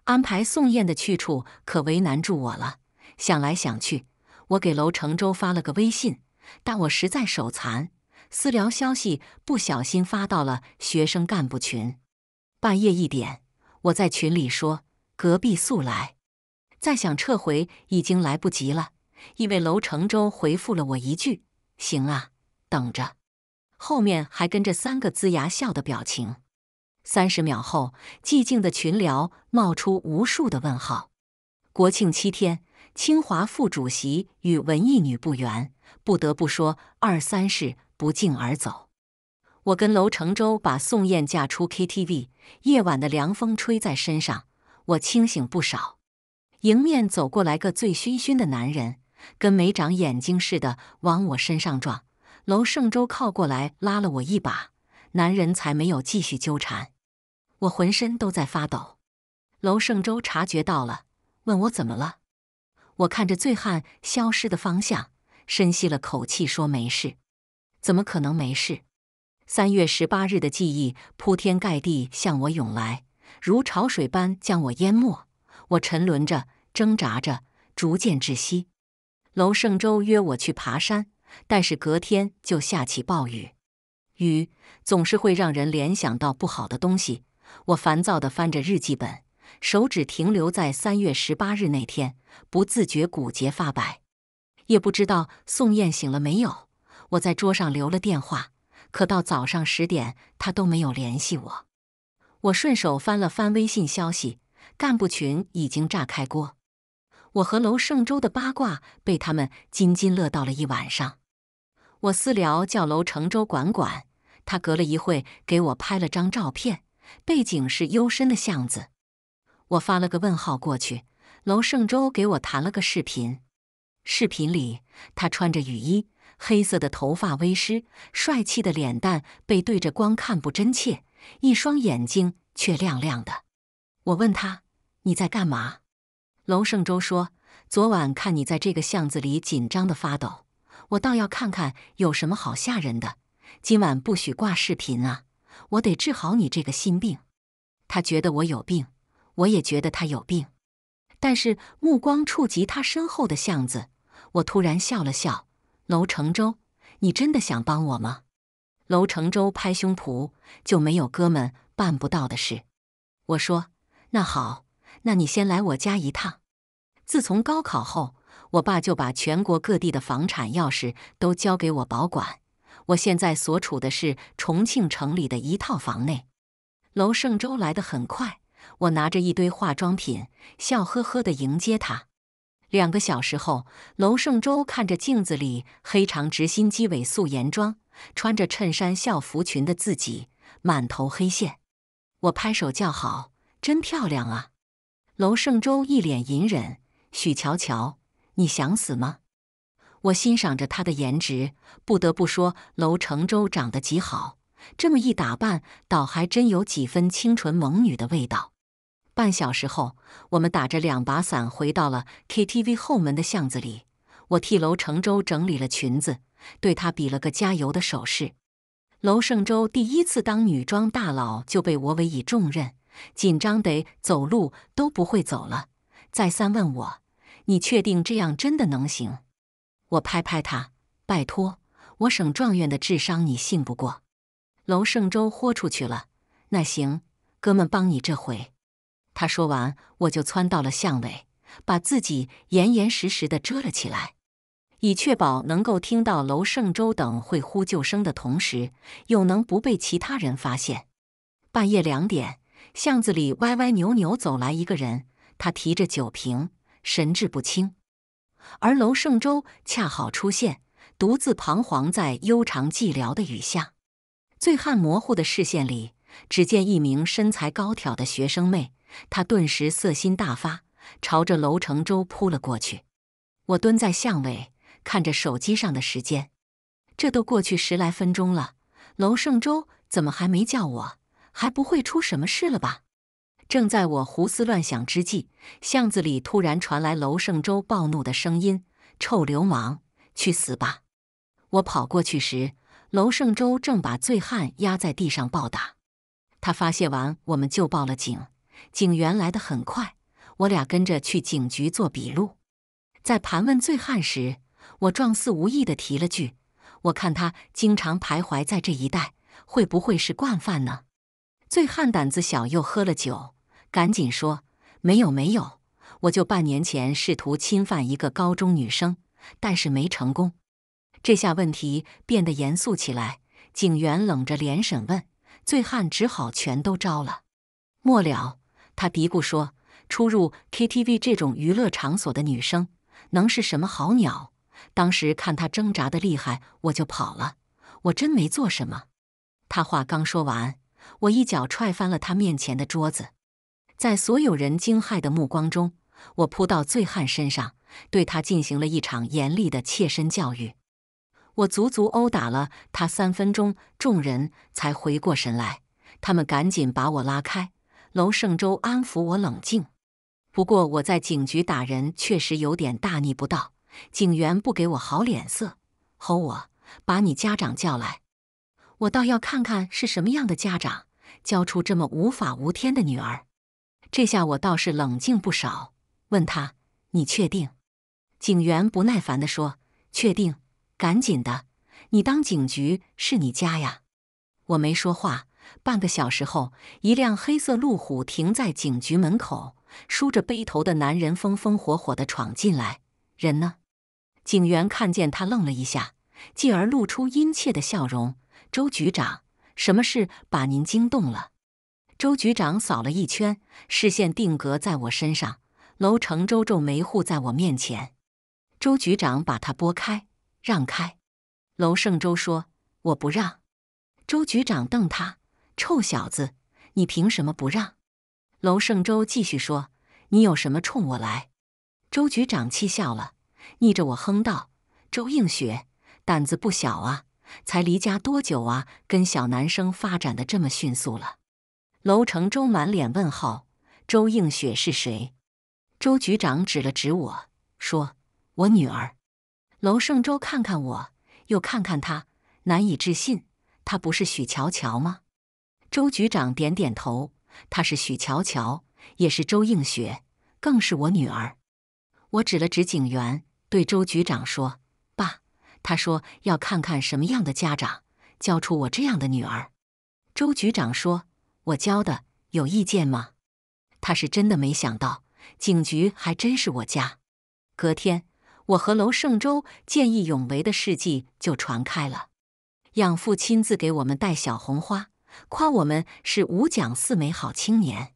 安排宋艳的去处可为难住我了。想来想去，我给楼承洲发了个微信，但我实在手残，私聊消息不小心发到了学生干部群。半夜一点，我在群里说：“隔壁速来。”再想撤回已经来不及了。因为楼成舟回复了我一句：“行啊，等着。”后面还跟着三个龇牙笑的表情。三十秒后，寂静的群聊冒出无数的问号。国庆七天，清华副主席与文艺女不缘，不得不说二三事不胫而走。我跟楼成洲把宋焰架出 KTV，夜晚的凉风吹在身上，我清醒不少。迎面走过来个醉醺醺的男人。跟没长眼睛似的往我身上撞，娄胜洲靠过来拉了我一把，男人才没有继续纠缠。我浑身都在发抖，娄胜洲察觉到了，问我怎么了。我看着醉汉消失的方向，深吸了口气，说没事。怎么可能没事？三月十八日的记忆铺天盖地向我涌来，如潮水般将我淹没。我沉沦着，挣扎着，逐渐窒息。楼胜洲约我去爬山，但是隔天就下起暴雨。雨总是会让人联想到不好的东西。我烦躁地翻着日记本，手指停留在三月十八日那天，不自觉骨节发白。也不知道宋艳醒了没有。我在桌上留了电话，可到早上十点，她都没有联系我。我顺手翻了翻微信消息，干部群已经炸开锅。我和楼胜州的八卦被他们津津乐道了一晚上。我私聊叫楼成洲管管，他隔了一会给我拍了张照片，背景是幽深的巷子。我发了个问号过去，楼胜州给我弹了个视频。视频里他穿着雨衣，黑色的头发微湿，帅气的脸蛋背对着光看不真切，一双眼睛却亮亮的。我问他：“你在干嘛？”娄胜洲说：“昨晚看你在这个巷子里紧张的发抖，我倒要看看有什么好吓人的。今晚不许挂视频啊！我得治好你这个心病。”他觉得我有病，我也觉得他有病。但是目光触及他身后的巷子，我突然笑了笑：“楼承洲，你真的想帮我吗？”楼承洲拍胸脯：“就没有哥们办不到的事。”我说：“那好。”那你先来我家一趟。自从高考后，我爸就把全国各地的房产钥匙都交给我保管。我现在所处的是重庆城里的一套房内。娄胜洲来得很快，我拿着一堆化妆品，笑呵呵的迎接他。两个小时后，娄胜洲看着镜子里黑长直、心机尾、素颜妆、穿着衬衫校服裙的自己，满头黑线。我拍手叫好，真漂亮啊！娄胜洲一脸隐忍，许乔乔，你想死吗？我欣赏着他的颜值，不得不说，楼承洲长得极好，这么一打扮，倒还真有几分清纯萌女的味道。半小时后，我们打着两把伞回到了 KTV 后门的巷子里，我替娄成洲整理了裙子，对他比了个加油的手势。娄胜洲第一次当女装大佬，就被我委以重任。紧张得走路都不会走了，再三问我：“你确定这样真的能行？”我拍拍他：“拜托，我省状元的智商你信不过。”娄胜洲豁出去了：“那行，哥们帮你这回。”他说完，我就窜到了巷尾，把自己严严实实的遮了起来，以确保能够听到娄胜洲等会呼救声的同时，又能不被其他人发现。半夜两点。巷子里歪歪扭扭走来一个人，他提着酒瓶，神志不清。而楼胜洲恰好出现，独自彷徨在悠长寂寥的雨巷。醉汉模糊的视线里，只见一名身材高挑的学生妹，他顿时色心大发，朝着楼承洲扑了过去。我蹲在巷尾，看着手机上的时间，这都过去十来分钟了，楼胜洲怎么还没叫我？还不会出什么事了吧？正在我胡思乱想之际，巷子里突然传来楼胜洲暴怒的声音：“臭流氓，去死吧！”我跑过去时，楼胜洲正把醉汉压在地上暴打。他发泄完，我们就报了警。警员来的很快，我俩跟着去警局做笔录。在盘问醉汉时，我状似无意的提了句：“我看他经常徘徊在这一带，会不会是惯犯呢？”醉汉胆子小又喝了酒，赶紧说：“没有没有，我就半年前试图侵犯一个高中女生，但是没成功。”这下问题变得严肃起来，警员冷着脸审问醉汉，只好全都招了。末了，他嘀咕说：“出入 KTV 这种娱乐场所的女生，能是什么好鸟？当时看他挣扎的厉害，我就跑了，我真没做什么。”他话刚说完。我一脚踹翻了他面前的桌子，在所有人惊骇的目光中，我扑到醉汉身上，对他进行了一场严厉的切身教育。我足足殴打了他三分钟，众人才回过神来，他们赶紧把我拉开。娄胜洲安抚我冷静，不过我在警局打人确实有点大逆不道，警员不给我好脸色，吼我：“把你家长叫来。”我倒要看看是什么样的家长教出这么无法无天的女儿。这下我倒是冷静不少，问他：“你确定？”警员不耐烦的说：“确定，赶紧的，你当警局是你家呀？”我没说话。半个小时后，一辆黑色路虎停在警局门口，梳着背头的男人风风火火的闯进来。人呢？警员看见他愣了一下，继而露出殷切的笑容。周局长，什么事把您惊动了？周局长扫了一圈，视线定格在我身上。娄成周皱眉护在我面前，周局长把他拨开，让开。娄胜洲说：“我不让。”周局长瞪他：“臭小子，你凭什么不让？”娄胜洲继续说：“你有什么冲我来？”周局长气笑了，逆着我哼道：“周映雪，胆子不小啊。”才离家多久啊？跟小男生发展的这么迅速了？楼成周满脸问号。周映雪是谁？周局长指了指我说：“我女儿。”楼胜周看看我又看看他，难以置信：“她不是许乔乔吗？”周局长点点头：“她是许乔乔，也是周映雪，更是我女儿。”我指了指警员，对周局长说。他说：“要看看什么样的家长教出我这样的女儿。”周局长说：“我教的有意见吗？”他是真的没想到，警局还真是我家。隔天，我和楼胜洲见义勇为的事迹就传开了，养父亲自给我们带小红花，夸我们是五讲四美好青年。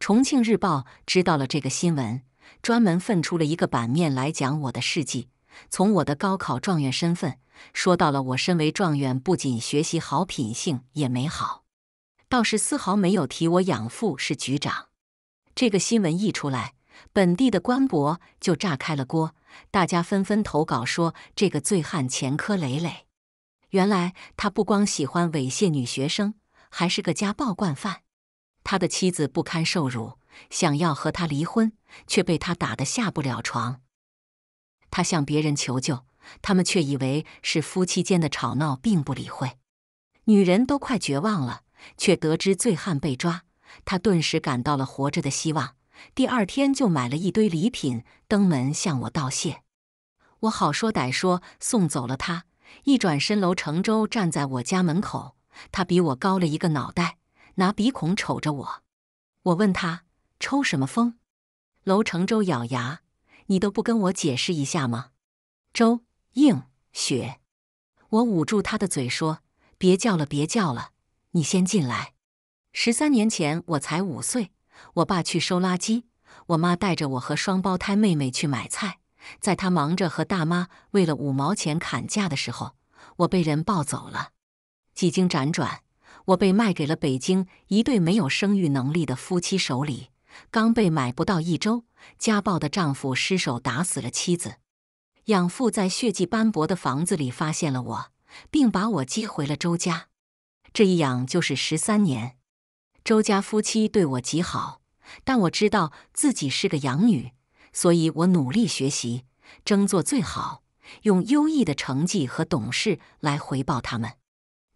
重庆日报知道了这个新闻，专门分出了一个版面来讲我的事迹。从我的高考状元身份说到了我身为状元不仅学习好品性也没好，倒是丝毫没有提我养父是局长。这个新闻一出来，本地的官博就炸开了锅，大家纷纷投稿说这个醉汉前科累累。原来他不光喜欢猥亵女学生，还是个家暴惯犯。他的妻子不堪受辱，想要和他离婚，却被他打得下不了床。他向别人求救，他们却以为是夫妻间的吵闹，并不理会。女人都快绝望了，却得知醉汉被抓，她顿时感到了活着的希望。第二天就买了一堆礼品登门向我道谢。我好说歹说送走了他，一转身，楼承洲站在我家门口，他比我高了一个脑袋，拿鼻孔瞅着我。我问他抽什么风，楼承洲咬牙。你都不跟我解释一下吗？周映雪，我捂住他的嘴说：“别叫了，别叫了，你先进来。”十三年前，我才五岁，我爸去收垃圾，我妈带着我和双胞胎妹妹去买菜。在她忙着和大妈为了五毛钱砍价的时候，我被人抱走了。几经辗转，我被卖给了北京一对没有生育能力的夫妻手里。刚被买不到一周。家暴的丈夫失手打死了妻子，养父在血迹斑驳的房子里发现了我，并把我接回了周家。这一养就是十三年，周家夫妻对我极好，但我知道自己是个养女，所以我努力学习，争做最好，用优异的成绩和懂事来回报他们。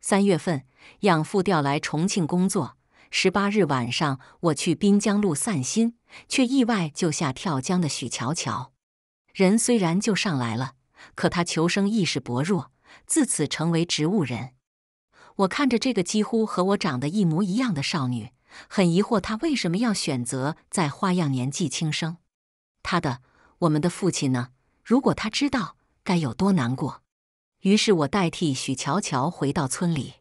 三月份，养父调来重庆工作。十八日晚上，我去滨江路散心，却意外救下跳江的许乔乔。人虽然救上来了，可他求生意识薄弱，自此成为植物人。我看着这个几乎和我长得一模一样的少女，很疑惑她为什么要选择在花样年纪轻生。她的，我们的父亲呢？如果他知道，该有多难过。于是我代替许乔乔回到村里，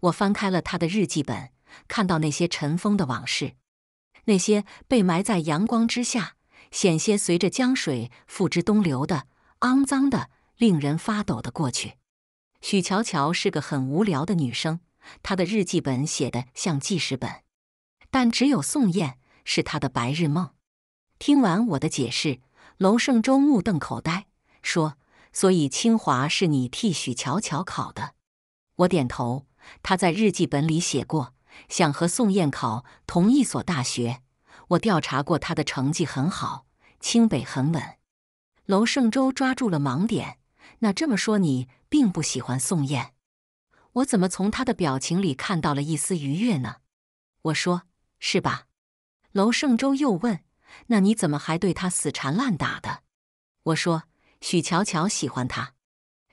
我翻开了她的日记本。看到那些尘封的往事，那些被埋在阳光之下，险些随着江水付之东流的肮脏的、令人发抖的过去。许乔乔是个很无聊的女生，她的日记本写的像记事本，但只有宋燕是她的白日梦。听完我的解释，娄胜洲目瞪口呆，说：“所以清华是你替许乔乔考的？”我点头，她在日记本里写过。想和宋艳考同一所大学，我调查过她的成绩很好，清北很稳。娄胜洲抓住了盲点。那这么说，你并不喜欢宋艳？我怎么从她的表情里看到了一丝愉悦呢？我说是吧？娄胜洲又问：“那你怎么还对她死缠烂打的？”我说：“许乔乔喜欢他，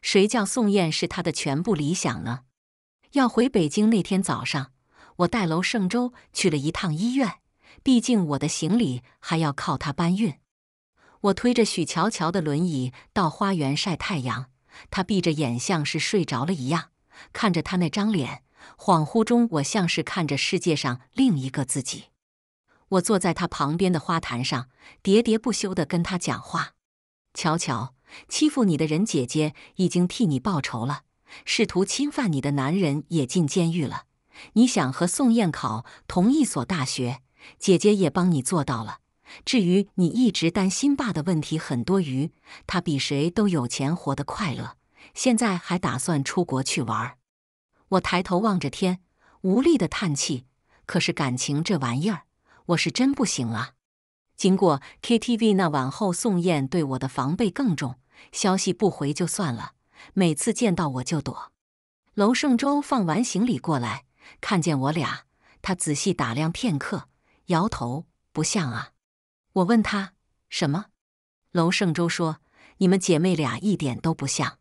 谁叫宋艳是他的全部理想呢？”要回北京那天早上。我带楼胜洲去了一趟医院，毕竟我的行李还要靠他搬运。我推着许乔乔的轮椅到花园晒太阳，他闭着眼，像是睡着了一样。看着他那张脸，恍惚中我像是看着世界上另一个自己。我坐在他旁边的花坛上，喋喋不休地跟他讲话。乔乔，欺负你的人姐姐已经替你报仇了，试图侵犯你的男人也进监狱了。你想和宋艳考同一所大学，姐姐也帮你做到了。至于你一直担心爸的问题，很多余，他比谁都有钱，活得快乐。现在还打算出国去玩。我抬头望着天，无力的叹气。可是感情这玩意儿，我是真不行啊。经过 KTV 那晚后，宋艳对我的防备更重，消息不回就算了，每次见到我就躲。娄胜洲放完行李过来。看见我俩，他仔细打量片刻，摇头，不像啊。我问他什么？娄胜洲说：“你们姐妹俩一点都不像，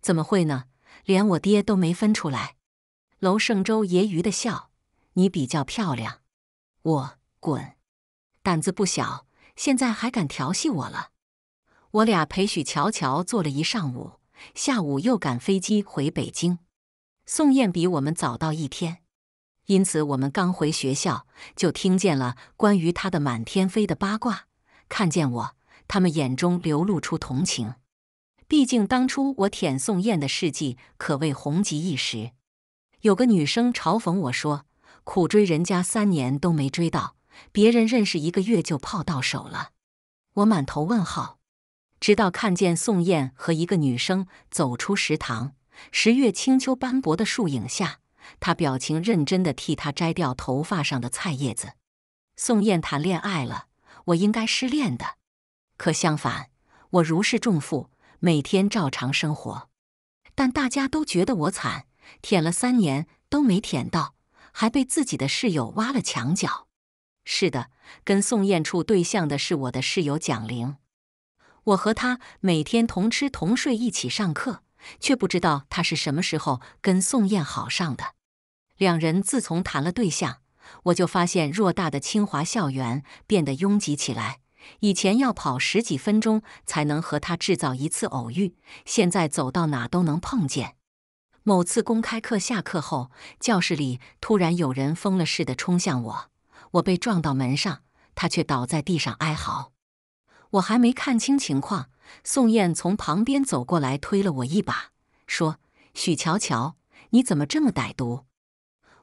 怎么会呢？连我爹都没分出来。”娄胜洲揶揄的笑：“你比较漂亮。”我滚，胆子不小，现在还敢调戏我了。我俩陪许乔乔坐了一上午，下午又赶飞机回北京。宋燕比我们早到一天，因此我们刚回学校就听见了关于她的满天飞的八卦。看见我，他们眼中流露出同情，毕竟当初我舔宋燕的事迹可谓红极一时。有个女生嘲讽我说：“苦追人家三年都没追到，别人认识一个月就泡到手了。”我满头问号，直到看见宋燕和一个女生走出食堂。十月清秋斑驳的树影下，他表情认真地替她摘掉头发上的菜叶子。宋艳谈恋爱了，我应该失恋的。可相反，我如释重负，每天照常生活。但大家都觉得我惨，舔了三年都没舔到，还被自己的室友挖了墙角。是的，跟宋艳处对象的是我的室友蒋玲，我和她每天同吃同睡，一起上课。却不知道他是什么时候跟宋艳好上的。两人自从谈了对象，我就发现偌大的清华校园变得拥挤起来。以前要跑十几分钟才能和他制造一次偶遇，现在走到哪都能碰见。某次公开课下课后，教室里突然有人疯了似的冲向我，我被撞到门上，他却倒在地上哀嚎。我还没看清情况。宋艳从旁边走过来，推了我一把，说：“许乔乔，你怎么这么歹毒？”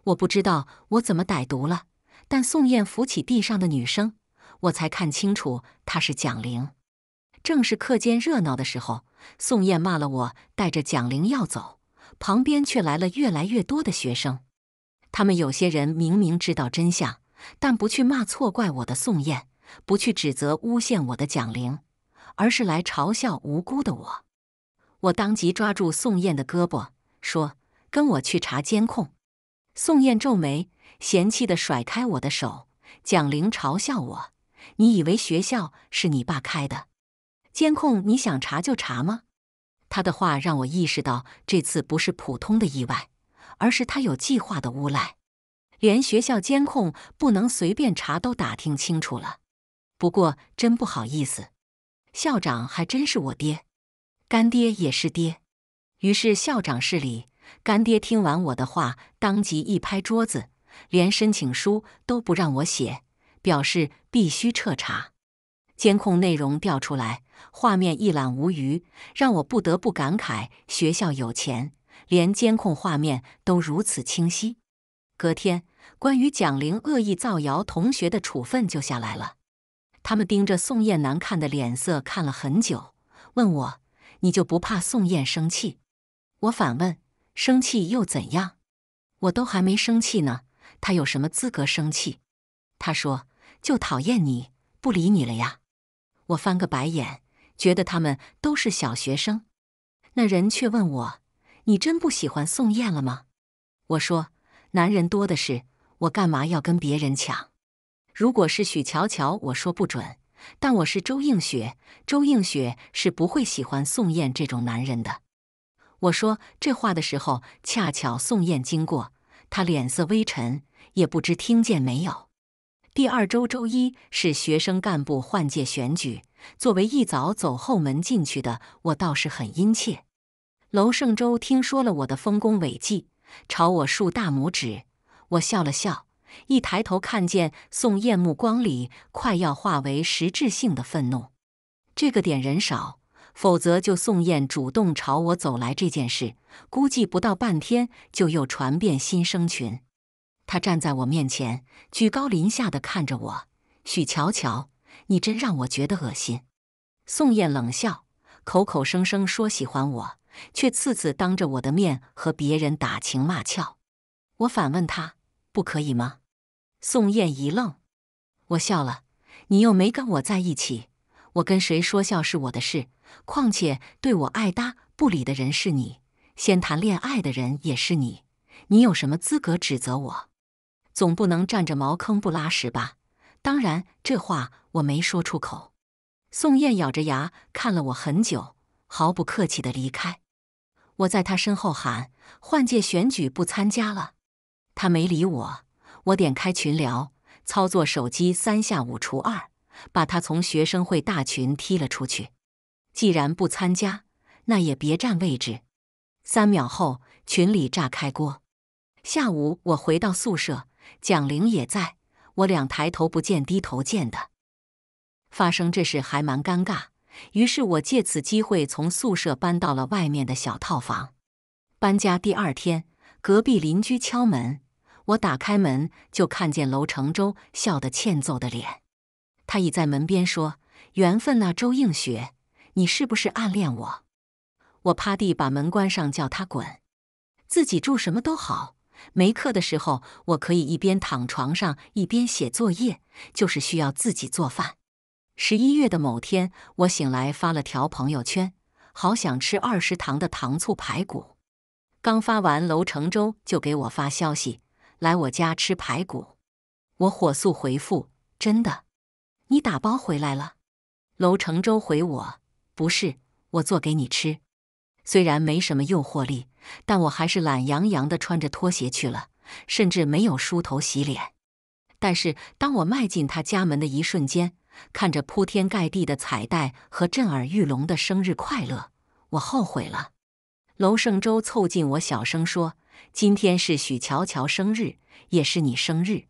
我不知道我怎么歹毒了。但宋艳扶起地上的女生，我才看清楚她是蒋玲。正是课间热闹的时候，宋艳骂了我，带着蒋玲要走，旁边却来了越来越多的学生。他们有些人明明知道真相，但不去骂错怪我的宋艳，不去指责诬陷我的蒋玲。而是来嘲笑无辜的我，我当即抓住宋艳的胳膊，说：“跟我去查监控。”宋艳皱眉，嫌弃的甩开我的手。蒋玲嘲笑我：“你以为学校是你爸开的？监控你想查就查吗？”他的话让我意识到，这次不是普通的意外，而是他有计划的诬赖。连学校监控不能随便查都打听清楚了。不过，真不好意思。校长还真是我爹，干爹也是爹。于是校长室里，干爹听完我的话，当即一拍桌子，连申请书都不让我写，表示必须彻查。监控内容调出来，画面一览无余，让我不得不感慨：学校有钱，连监控画面都如此清晰。隔天，关于蒋玲恶意造谣同学的处分就下来了。他们盯着宋艳难看的脸色看了很久，问我：“你就不怕宋艳生气？”我反问：“生气又怎样？我都还没生气呢，她有什么资格生气？”他说：“就讨厌你，不理你了呀。”我翻个白眼，觉得他们都是小学生。那人却问我：“你真不喜欢宋艳了吗？”我说：“男人多的是，我干嘛要跟别人抢？”如果是许乔乔，我说不准；但我是周映雪，周映雪是不会喜欢宋艳这种男人的。我说这话的时候，恰巧宋艳经过，她脸色微沉，也不知听见没有。第二周周一是学生干部换届选举，作为一早走后门进去的，我倒是很殷切。娄胜洲听说了我的丰功伟绩，朝我竖大拇指，我笑了笑。一抬头看见宋艳，目光里快要化为实质性的愤怒。这个点人少，否则就宋艳主动朝我走来这件事，估计不到半天就又传遍新生群。他站在我面前，居高临下的看着我：“许乔乔，你真让我觉得恶心。”宋艳冷笑，口口声声说喜欢我，却次次当着我的面和别人打情骂俏。我反问他：“不可以吗？”宋燕一愣，我笑了，你又没跟我在一起，我跟谁说笑是我的事。况且对我爱搭不理的人是你，先谈恋爱的人也是你，你有什么资格指责我？总不能占着茅坑不拉屎吧？当然，这话我没说出口。宋艳咬着牙看了我很久，毫不客气地离开。我在他身后喊：“换届选举不参加了。”他没理我。我点开群聊，操作手机三下五除二，把他从学生会大群踢了出去。既然不参加，那也别占位置。三秒后，群里炸开锅。下午我回到宿舍，蒋玲也在，我俩抬头不见低头见的，发生这事还蛮尴尬。于是我借此机会从宿舍搬到了外面的小套房。搬家第二天，隔壁邻居敲门。我打开门就看见楼承洲笑得欠揍的脸，他倚在门边说：“缘分啊，周映雪，你是不是暗恋我？”我趴地把门关上，叫他滚。自己住什么都好，没课的时候我可以一边躺床上一边写作业，就是需要自己做饭。十一月的某天，我醒来发了条朋友圈：“好想吃二食堂的糖醋排骨。”刚发完，楼承洲就给我发消息。来我家吃排骨，我火速回复：“真的，你打包回来了。”楼承洲回我：“不是，我做给你吃。”虽然没什么诱惑力，但我还是懒洋洋的穿着拖鞋去了，甚至没有梳头洗脸。但是当我迈进他家门的一瞬间，看着铺天盖地的彩带和震耳欲聋的生日快乐，我后悔了。楼胜洲凑近我，小声说。今天是许乔乔生日，也是你生日。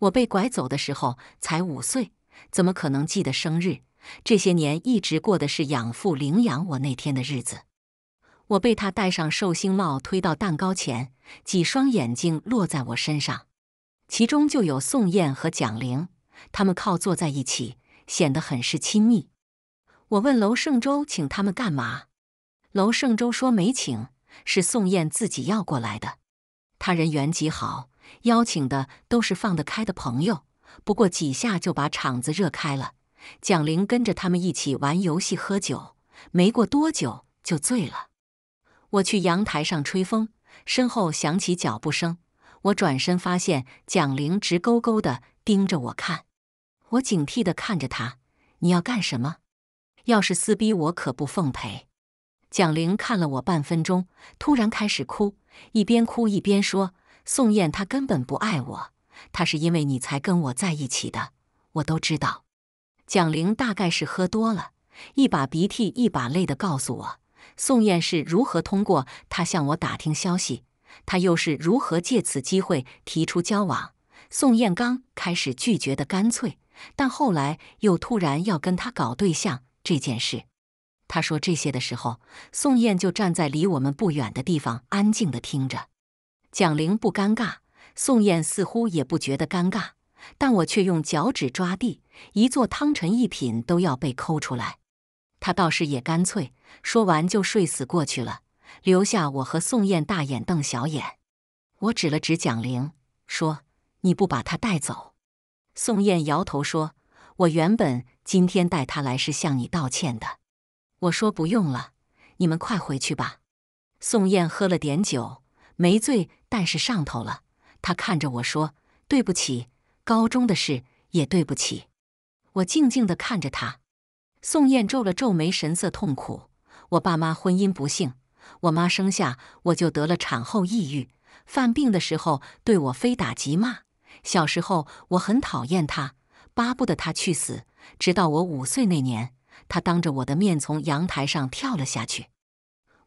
我被拐走的时候才五岁，怎么可能记得生日？这些年一直过的是养父领养我那天的日子。我被他戴上寿星帽，推到蛋糕前，几双眼睛落在我身上，其中就有宋艳和蒋玲。他们靠坐在一起，显得很是亲密。我问娄胜洲请他们干嘛，娄胜洲说没请。是宋艳自己要过来的，他人缘极好，邀请的都是放得开的朋友。不过几下就把场子热开了。蒋玲跟着他们一起玩游戏喝酒，没过多久就醉了。我去阳台上吹风，身后响起脚步声，我转身发现蒋玲直勾勾的盯着我看。我警惕的看着他：“你要干什么？要是撕逼，我可不奉陪。”蒋玲看了我半分钟，突然开始哭，一边哭一边说：“宋艳，她根本不爱我，她是因为你才跟我在一起的，我都知道。”蒋玲大概是喝多了，一把鼻涕一把泪的告诉我，宋艳是如何通过他向我打听消息，他又是如何借此机会提出交往。宋艳刚开始拒绝的干脆，但后来又突然要跟他搞对象这件事。他说这些的时候，宋燕就站在离我们不远的地方，安静的听着。蒋玲不尴尬，宋燕似乎也不觉得尴尬，但我却用脚趾抓地，一座汤臣一品都要被抠出来。他倒是也干脆，说完就睡死过去了，留下我和宋燕大眼瞪小眼。我指了指蒋玲，说：“你不把他带走？”宋燕摇头说：“我原本今天带他来是向你道歉的。”我说不用了，你们快回去吧。宋艳喝了点酒，没醉，但是上头了。她看着我说：“对不起，高中的事也对不起。”我静静的看着她。宋艳皱了皱眉，神色痛苦。我爸妈婚姻不幸，我妈生下我就得了产后抑郁，犯病的时候对我非打即骂。小时候我很讨厌她，巴不得她去死。直到我五岁那年。他当着我的面从阳台上跳了下去，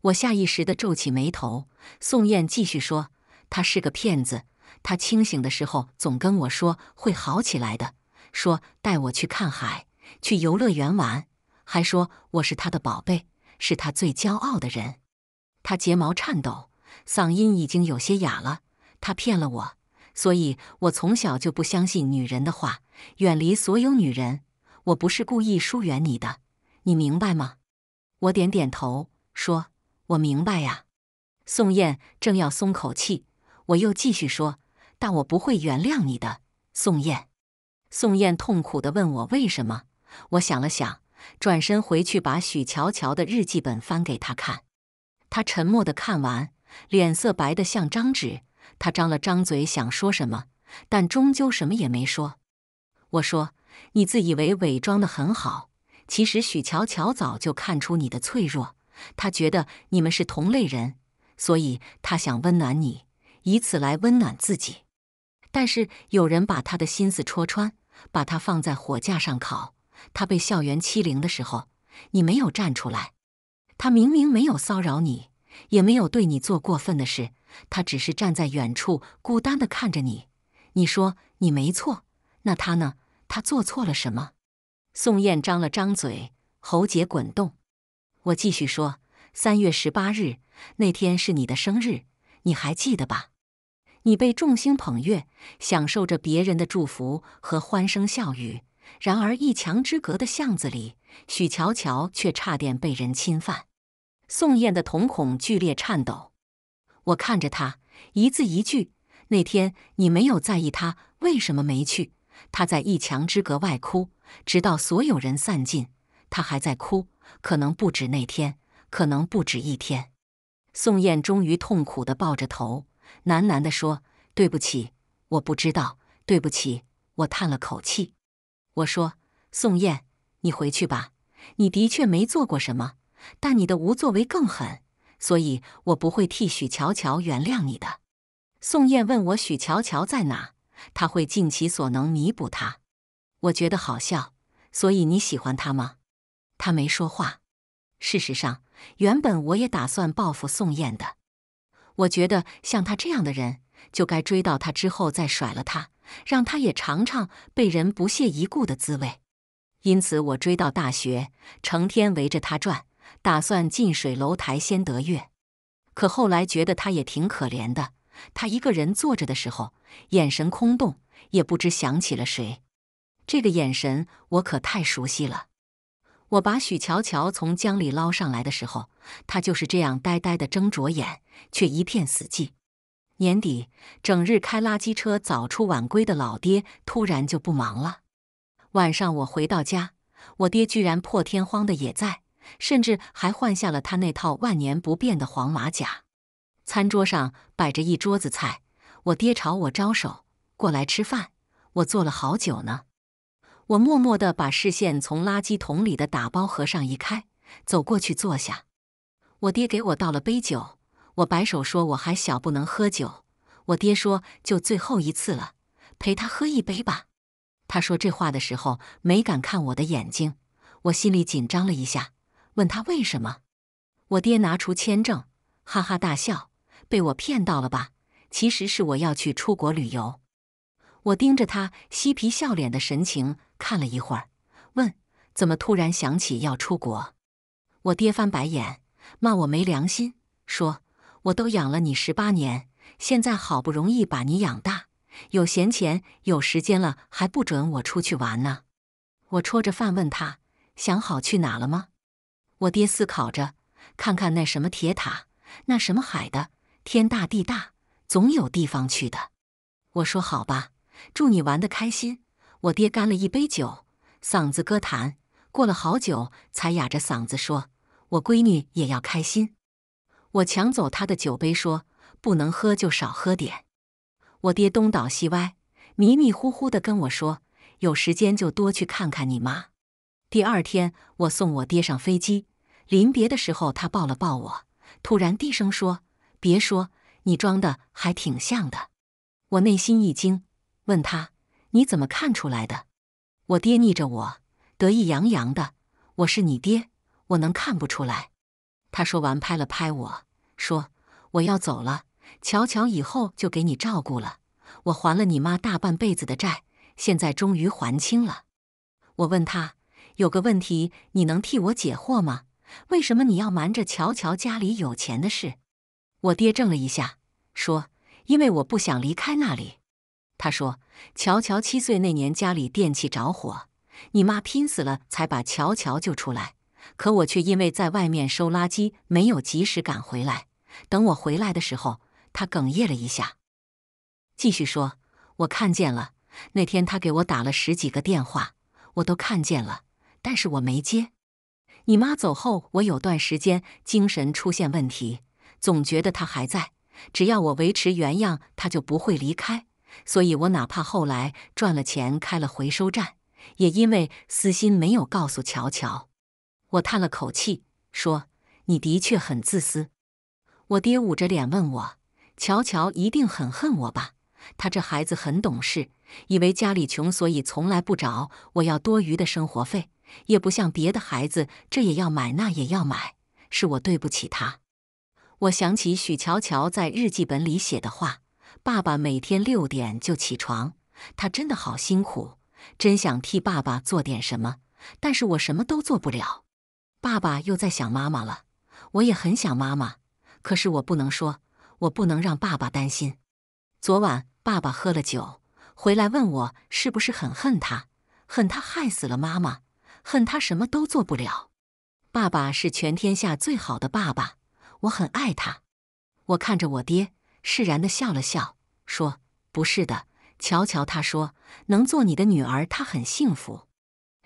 我下意识地皱起眉头。宋艳继续说：“他是个骗子。他清醒的时候总跟我说会好起来的，说带我去看海，去游乐园玩，还说我是他的宝贝，是他最骄傲的人。”他睫毛颤抖，嗓音已经有些哑了。他骗了我，所以我从小就不相信女人的话，远离所有女人。我不是故意疏远你的。你明白吗？我点点头，说：“我明白呀。”宋艳正要松口气，我又继续说：“但我不会原谅你的，宋艳。”宋艳痛苦地问我：“为什么？”我想了想，转身回去把许乔乔的日记本翻给他看。他沉默地看完，脸色白得像张纸。他张了张嘴，想说什么，但终究什么也没说。我说：“你自以为伪装得很好。”其实许乔乔早就看出你的脆弱，他觉得你们是同类人，所以他想温暖你，以此来温暖自己。但是有人把他的心思戳穿，把他放在火架上烤。他被校园欺凌的时候，你没有站出来。他明明没有骚扰你，也没有对你做过分的事，他只是站在远处孤单的看着你。你说你没错，那他呢？他做错了什么？宋燕张了张嘴，喉结滚动。我继续说：“三月十八日那天是你的生日，你还记得吧？你被众星捧月，享受着别人的祝福和欢声笑语。然而一墙之隔的巷子里，许乔乔却差点被人侵犯。”宋艳的瞳孔剧烈颤抖。我看着他，一字一句：“那天你没有在意他，为什么没去？他在一墙之隔外哭。”直到所有人散尽，他还在哭。可能不止那天，可能不止一天。宋艳终于痛苦地抱着头，喃喃地说：“对不起，我不知道。”对不起，我叹了口气。我说：“宋艳，你回去吧。你的确没做过什么，但你的无作为更狠，所以我不会替许乔乔原谅你的。”宋艳问我：“许乔乔在哪？”他会尽其所能弥补他。我觉得好笑，所以你喜欢他吗？他没说话。事实上，原本我也打算报复宋艳的。我觉得像他这样的人，就该追到他之后再甩了他，让他也尝尝被人不屑一顾的滋味。因此，我追到大学，成天围着他转，打算近水楼台先得月。可后来觉得他也挺可怜的，他一个人坐着的时候，眼神空洞，也不知想起了谁。这个眼神我可太熟悉了。我把许乔乔从江里捞上来的时候，他就是这样呆呆的睁着眼，却一片死寂。年底，整日开垃圾车早出晚归的老爹突然就不忙了。晚上我回到家，我爹居然破天荒的也在，甚至还换下了他那套万年不变的黄马甲。餐桌上摆着一桌子菜，我爹朝我招手：“过来吃饭。”我坐了好久呢。我默默的把视线从垃圾桶里的打包盒上移开，走过去坐下。我爹给我倒了杯酒，我摆手说我还小不能喝酒。我爹说就最后一次了，陪他喝一杯吧。他说这话的时候没敢看我的眼睛，我心里紧张了一下，问他为什么。我爹拿出签证，哈哈大笑，被我骗到了吧？其实是我要去出国旅游。我盯着他嬉皮笑脸的神情看了一会儿，问：“怎么突然想起要出国？”我爹翻白眼，骂我没良心，说：“我都养了你十八年，现在好不容易把你养大，有闲钱有时间了，还不准我出去玩呢？”我戳着饭问他：“想好去哪了吗？”我爹思考着，看看那什么铁塔，那什么海的，天大地大，总有地方去的。我说：“好吧。”祝你玩得开心！我爹干了一杯酒，嗓子咯痰，过了好久才哑着嗓子说：“我闺女也要开心。”我抢走他的酒杯，说：“不能喝就少喝点。”我爹东倒西歪，迷迷糊糊地跟我说：“有时间就多去看看你妈。”第二天，我送我爹上飞机，临别的时候，他抱了抱我，突然低声说：“别说，你装的还挺像的。”我内心一惊。问他：“你怎么看出来的？”我爹逆着我，得意洋洋的：“我是你爹，我能看不出来。”他说完拍了拍我，说：“我要走了，乔乔以后就给你照顾了。我还了你妈大半辈子的债，现在终于还清了。”我问他：“有个问题，你能替我解惑吗？为什么你要瞒着乔乔家里有钱的事？”我爹怔了一下，说：“因为我不想离开那里。”他说：“乔乔七岁那年，家里电器着火，你妈拼死了才把乔乔救出来。可我却因为在外面收垃圾，没有及时赶回来。等我回来的时候，他哽咽了一下，继续说：‘我看见了，那天他给我打了十几个电话，我都看见了，但是我没接。’你妈走后，我有段时间精神出现问题，总觉得他还在。只要我维持原样，他就不会离开。”所以，我哪怕后来赚了钱开了回收站，也因为私心没有告诉乔乔。我叹了口气，说：“你的确很自私。”我爹捂着脸问我：“乔乔一定很恨我吧？他这孩子很懂事，以为家里穷，所以从来不找我要多余的生活费，也不像别的孩子，这也要买那也要买。是我对不起他。”我想起许乔乔在日记本里写的话。爸爸每天六点就起床，他真的好辛苦，真想替爸爸做点什么，但是我什么都做不了。爸爸又在想妈妈了，我也很想妈妈，可是我不能说，我不能让爸爸担心。昨晚爸爸喝了酒回来问我是不是很恨他，恨他害死了妈妈，恨他什么都做不了。爸爸是全天下最好的爸爸，我很爱他。我看着我爹，释然的笑了笑。说不是的，乔乔。他说能做你的女儿，她很幸福。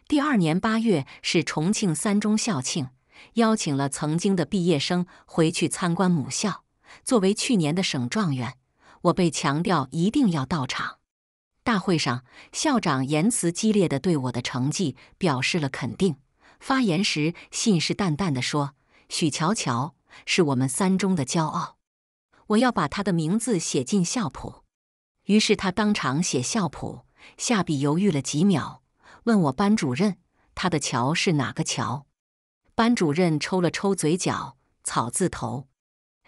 第二年八月是重庆三中校庆，邀请了曾经的毕业生回去参观母校。作为去年的省状元，我被强调一定要到场。大会上，校长言辞激烈的对我的成绩表示了肯定。发言时信誓旦旦的说：“许乔乔是我们三中的骄傲。”我要把他的名字写进校谱，于是他当场写校谱，下笔犹豫了几秒，问我班主任：“他的桥是哪个桥？”班主任抽了抽嘴角，草字头。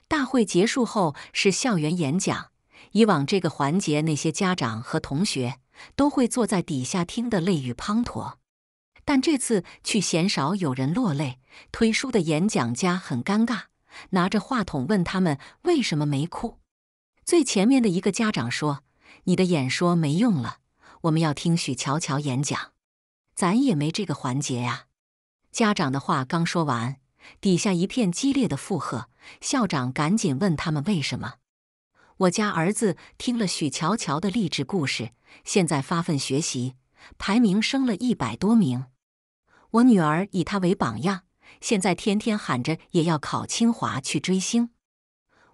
大会结束后是校园演讲，以往这个环节那些家长和同学都会坐在底下听得泪雨滂沱，但这次却鲜少有人落泪，推书的演讲家很尴尬。拿着话筒问他们为什么没哭。最前面的一个家长说：“你的演说没用了，我们要听许乔乔演讲。”咱也没这个环节呀。家长的话刚说完，底下一片激烈的附和。校长赶紧问他们为什么。我家儿子听了许乔乔的励志故事，现在发奋学习，排名升了一百多名。我女儿以他为榜样。现在天天喊着也要考清华去追星，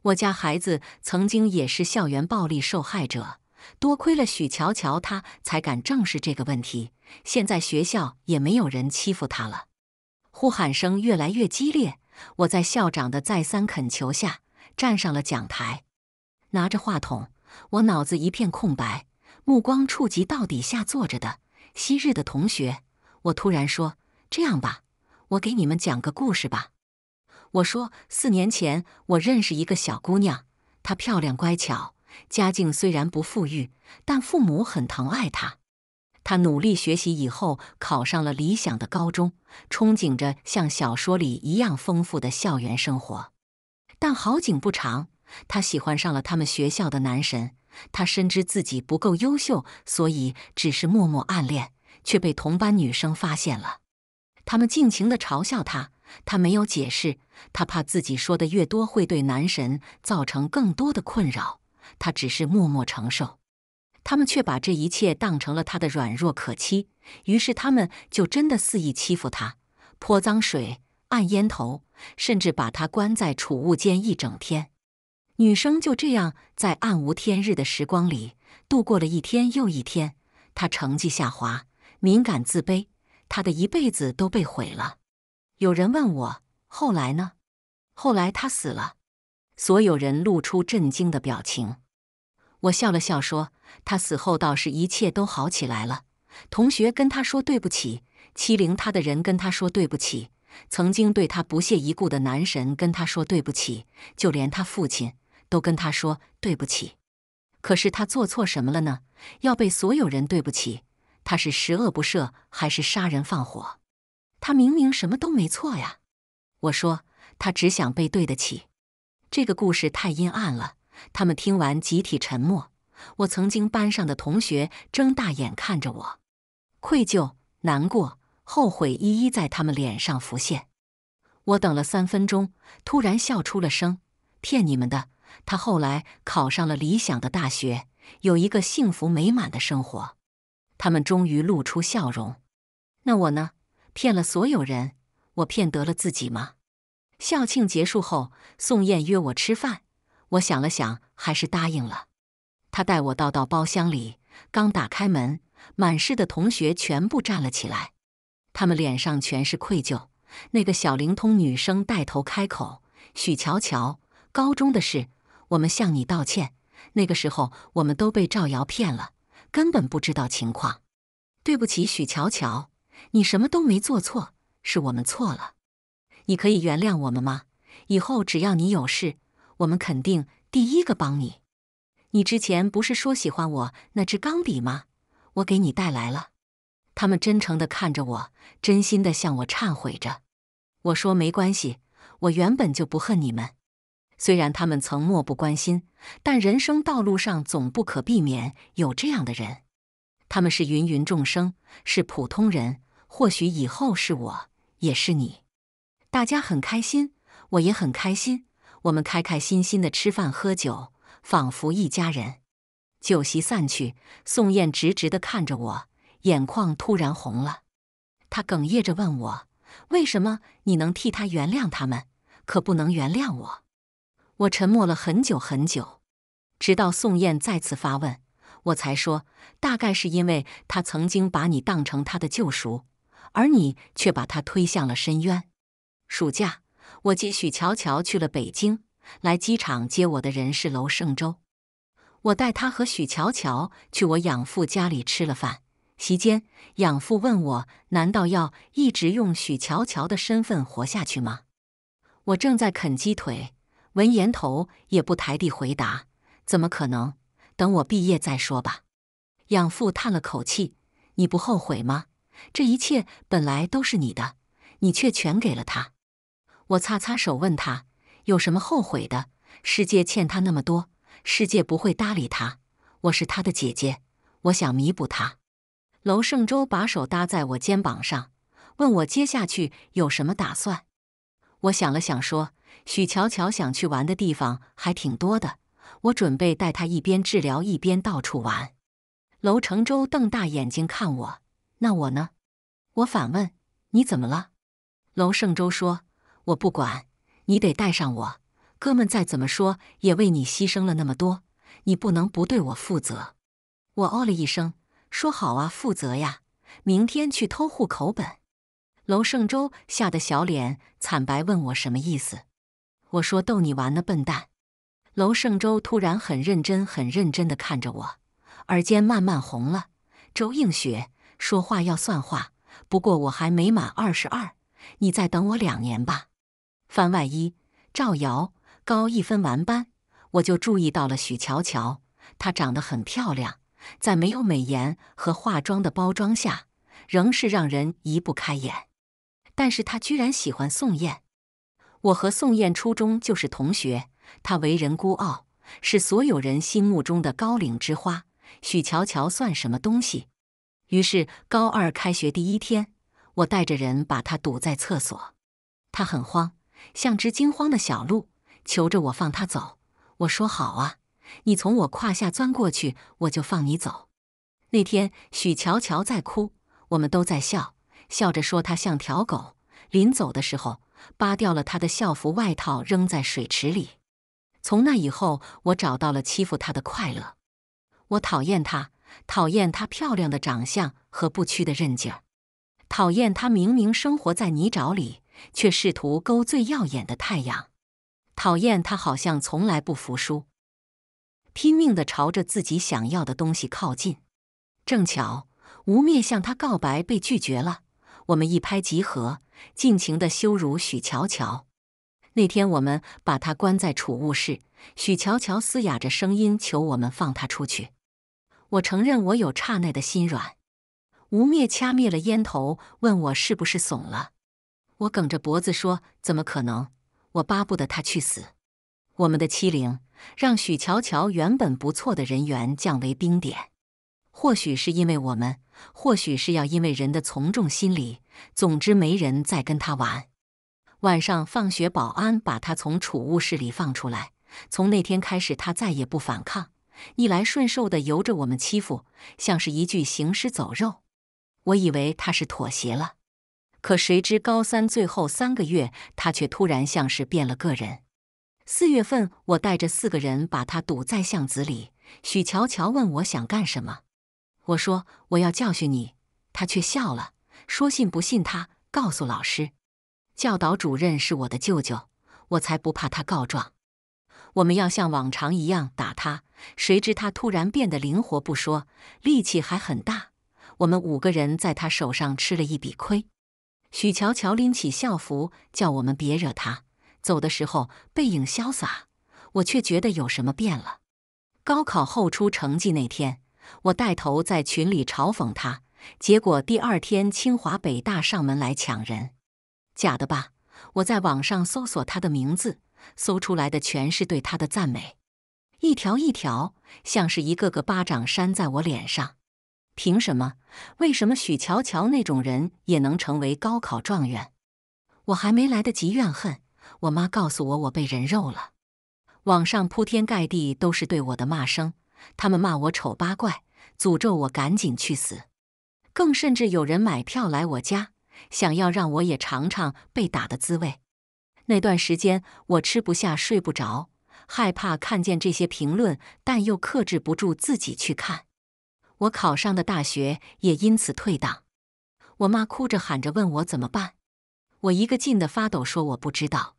我家孩子曾经也是校园暴力受害者，多亏了许乔乔，他才敢正视这个问题。现在学校也没有人欺负他了。呼喊声越来越激烈，我在校长的再三恳求下站上了讲台，拿着话筒，我脑子一片空白，目光触及到底下坐着的昔日的同学，我突然说：“这样吧。”我给你们讲个故事吧。我说，四年前我认识一个小姑娘，她漂亮乖巧，家境虽然不富裕，但父母很疼爱她。她努力学习，以后考上了理想的高中，憧憬着像小说里一样丰富的校园生活。但好景不长，她喜欢上了他们学校的男神。她深知自己不够优秀，所以只是默默暗恋，却被同班女生发现了。他们尽情地嘲笑他，他没有解释，他怕自己说的越多，会对男神造成更多的困扰。他只是默默承受，他们却把这一切当成了他的软弱可欺，于是他们就真的肆意欺负他，泼脏水、按烟头，甚至把他关在储物间一整天。女生就这样在暗无天日的时光里度过了一天又一天，她成绩下滑，敏感自卑。他的一辈子都被毁了。有人问我：“后来呢？”后来他死了。所有人露出震惊的表情。我笑了笑说：“他死后倒是一切都好起来了。同学跟他说对不起，欺凌他的人跟他说对不起，曾经对他不屑一顾的男神跟他说对不起，就连他父亲都跟他说对不起。可是他做错什么了呢？要被所有人对不起？”他是十恶不赦还是杀人放火？他明明什么都没错呀！我说他只想被对得起。这个故事太阴暗了，他们听完集体沉默。我曾经班上的同学睁大眼看着我，愧疚、难过、后悔一一在他们脸上浮现。我等了三分钟，突然笑出了声：“骗你们的！他后来考上了理想的大学，有一个幸福美满的生活。”他们终于露出笑容，那我呢？骗了所有人，我骗得了自己吗？校庆结束后，宋艳约我吃饭，我想了想，还是答应了。他带我到到包厢里，刚打开门，满室的同学全部站了起来，他们脸上全是愧疚。那个小灵通女生带头开口：“许乔乔，高中的事，我们向你道歉。那个时候，我们都被赵瑶骗了。”根本不知道情况，对不起，许乔乔，你什么都没做错，是我们错了。你可以原谅我们吗？以后只要你有事，我们肯定第一个帮你。你之前不是说喜欢我那支钢笔吗？我给你带来了。他们真诚的看着我，真心的向我忏悔着。我说没关系，我原本就不恨你们。虽然他们曾漠不关心，但人生道路上总不可避免有这样的人。他们是芸芸众生，是普通人。或许以后是我，也是你。大家很开心，我也很开心。我们开开心心的吃饭喝酒，仿佛一家人。酒席散去，宋艳直直的看着我，眼眶突然红了。她哽咽着问我：“为什么你能替他原谅他们，可不能原谅我？”我沉默了很久很久，直到宋艳再次发问，我才说：“大概是因为他曾经把你当成他的救赎，而你却把他推向了深渊。”暑假，我接许乔乔去了北京，来机场接我的人是娄胜洲。我带他和许乔乔去我养父家里吃了饭，席间，养父问我：“难道要一直用许乔乔的身份活下去吗？”我正在啃鸡腿。闻言，头也不抬地回答：“怎么可能？等我毕业再说吧。”养父叹了口气：“你不后悔吗？这一切本来都是你的，你却全给了他。”我擦擦手，问他：“有什么后悔的？世界欠他那么多，世界不会搭理他。我是他的姐姐，我想弥补他。”楼胜洲把手搭在我肩膀上，问我接下去有什么打算。我想了想，说。许乔乔想去玩的地方还挺多的，我准备带她一边治疗一边到处玩。楼承洲瞪大眼睛看我，那我呢？我反问：“你怎么了？”楼胜洲说：“我不管你得带上我，哥们再怎么说也为你牺牲了那么多，你不能不对我负责。”我哦了一声，说：“好啊，负责呀，明天去偷户口本。”楼胜洲吓得小脸惨白，问我什么意思。我说逗你玩呢，笨蛋！娄胜洲突然很认真、很认真的看着我，耳尖慢慢红了。周映雪说话要算话，不过我还没满二十二，你再等我两年吧。番外一：赵瑶高一分完班，我就注意到了许乔乔，她长得很漂亮，在没有美颜和化妆的包装下，仍是让人移不开眼。但是她居然喜欢宋焰，我和宋艳初中就是同学，她为人孤傲，是所有人心目中的高岭之花。许乔乔算什么东西？于是高二开学第一天，我带着人把她堵在厕所，她很慌，像只惊慌的小鹿，求着我放她走。我说：“好啊，你从我胯下钻过去，我就放你走。”那天许乔乔在哭，我们都在笑，笑着说她像条狗。临走的时候。扒掉了他的校服外套，扔在水池里。从那以后，我找到了欺负他的快乐。我讨厌他，讨厌他漂亮的长相和不屈的韧劲儿，讨厌他明明生活在泥沼里，却试图勾最耀眼的太阳，讨厌他好像从来不服输，拼命的朝着自己想要的东西靠近。正巧吴灭向他告白被拒绝了，我们一拍即合。尽情的羞辱许乔乔。那天我们把她关在储物室，许乔乔嘶哑着声音求我们放她出去。我承认我有刹那的心软。吴灭掐灭了烟头，问我是不是怂了。我梗着脖子说：“怎么可能？我巴不得她去死。”我们的欺凌让许乔乔原本不错的人缘降为冰点。或许是因为我们，或许是要因为人的从众心理。总之，没人再跟他玩。晚上放学，保安把他从储物室里放出来。从那天开始，他再也不反抗，逆来顺受的由着我们欺负，像是一具行尸走肉。我以为他是妥协了，可谁知高三最后三个月，他却突然像是变了个人。四月份，我带着四个人把他堵在巷子里，许乔乔问我想干什么。我说我要教训你，他却笑了，说信不信他告诉老师，教导主任是我的舅舅，我才不怕他告状。我们要像往常一样打他，谁知他突然变得灵活不说，力气还很大，我们五个人在他手上吃了一笔亏。许乔乔拎起校服，叫我们别惹他。走的时候背影潇洒，我却觉得有什么变了。高考后出成绩那天。我带头在群里嘲讽他，结果第二天清华北大上门来抢人，假的吧？我在网上搜索他的名字，搜出来的全是对他的赞美，一条一条，像是一个个巴掌扇在我脸上。凭什么？为什么许乔乔那种人也能成为高考状元？我还没来得及怨恨，我妈告诉我我被人肉了，网上铺天盖地都是对我的骂声。他们骂我丑八怪，诅咒我赶紧去死，更甚至有人买票来我家，想要让我也尝尝被打的滋味。那段时间，我吃不下，睡不着，害怕看见这些评论，但又克制不住自己去看。我考上的大学也因此退档，我妈哭着喊着问我怎么办，我一个劲的发抖，说我不知道。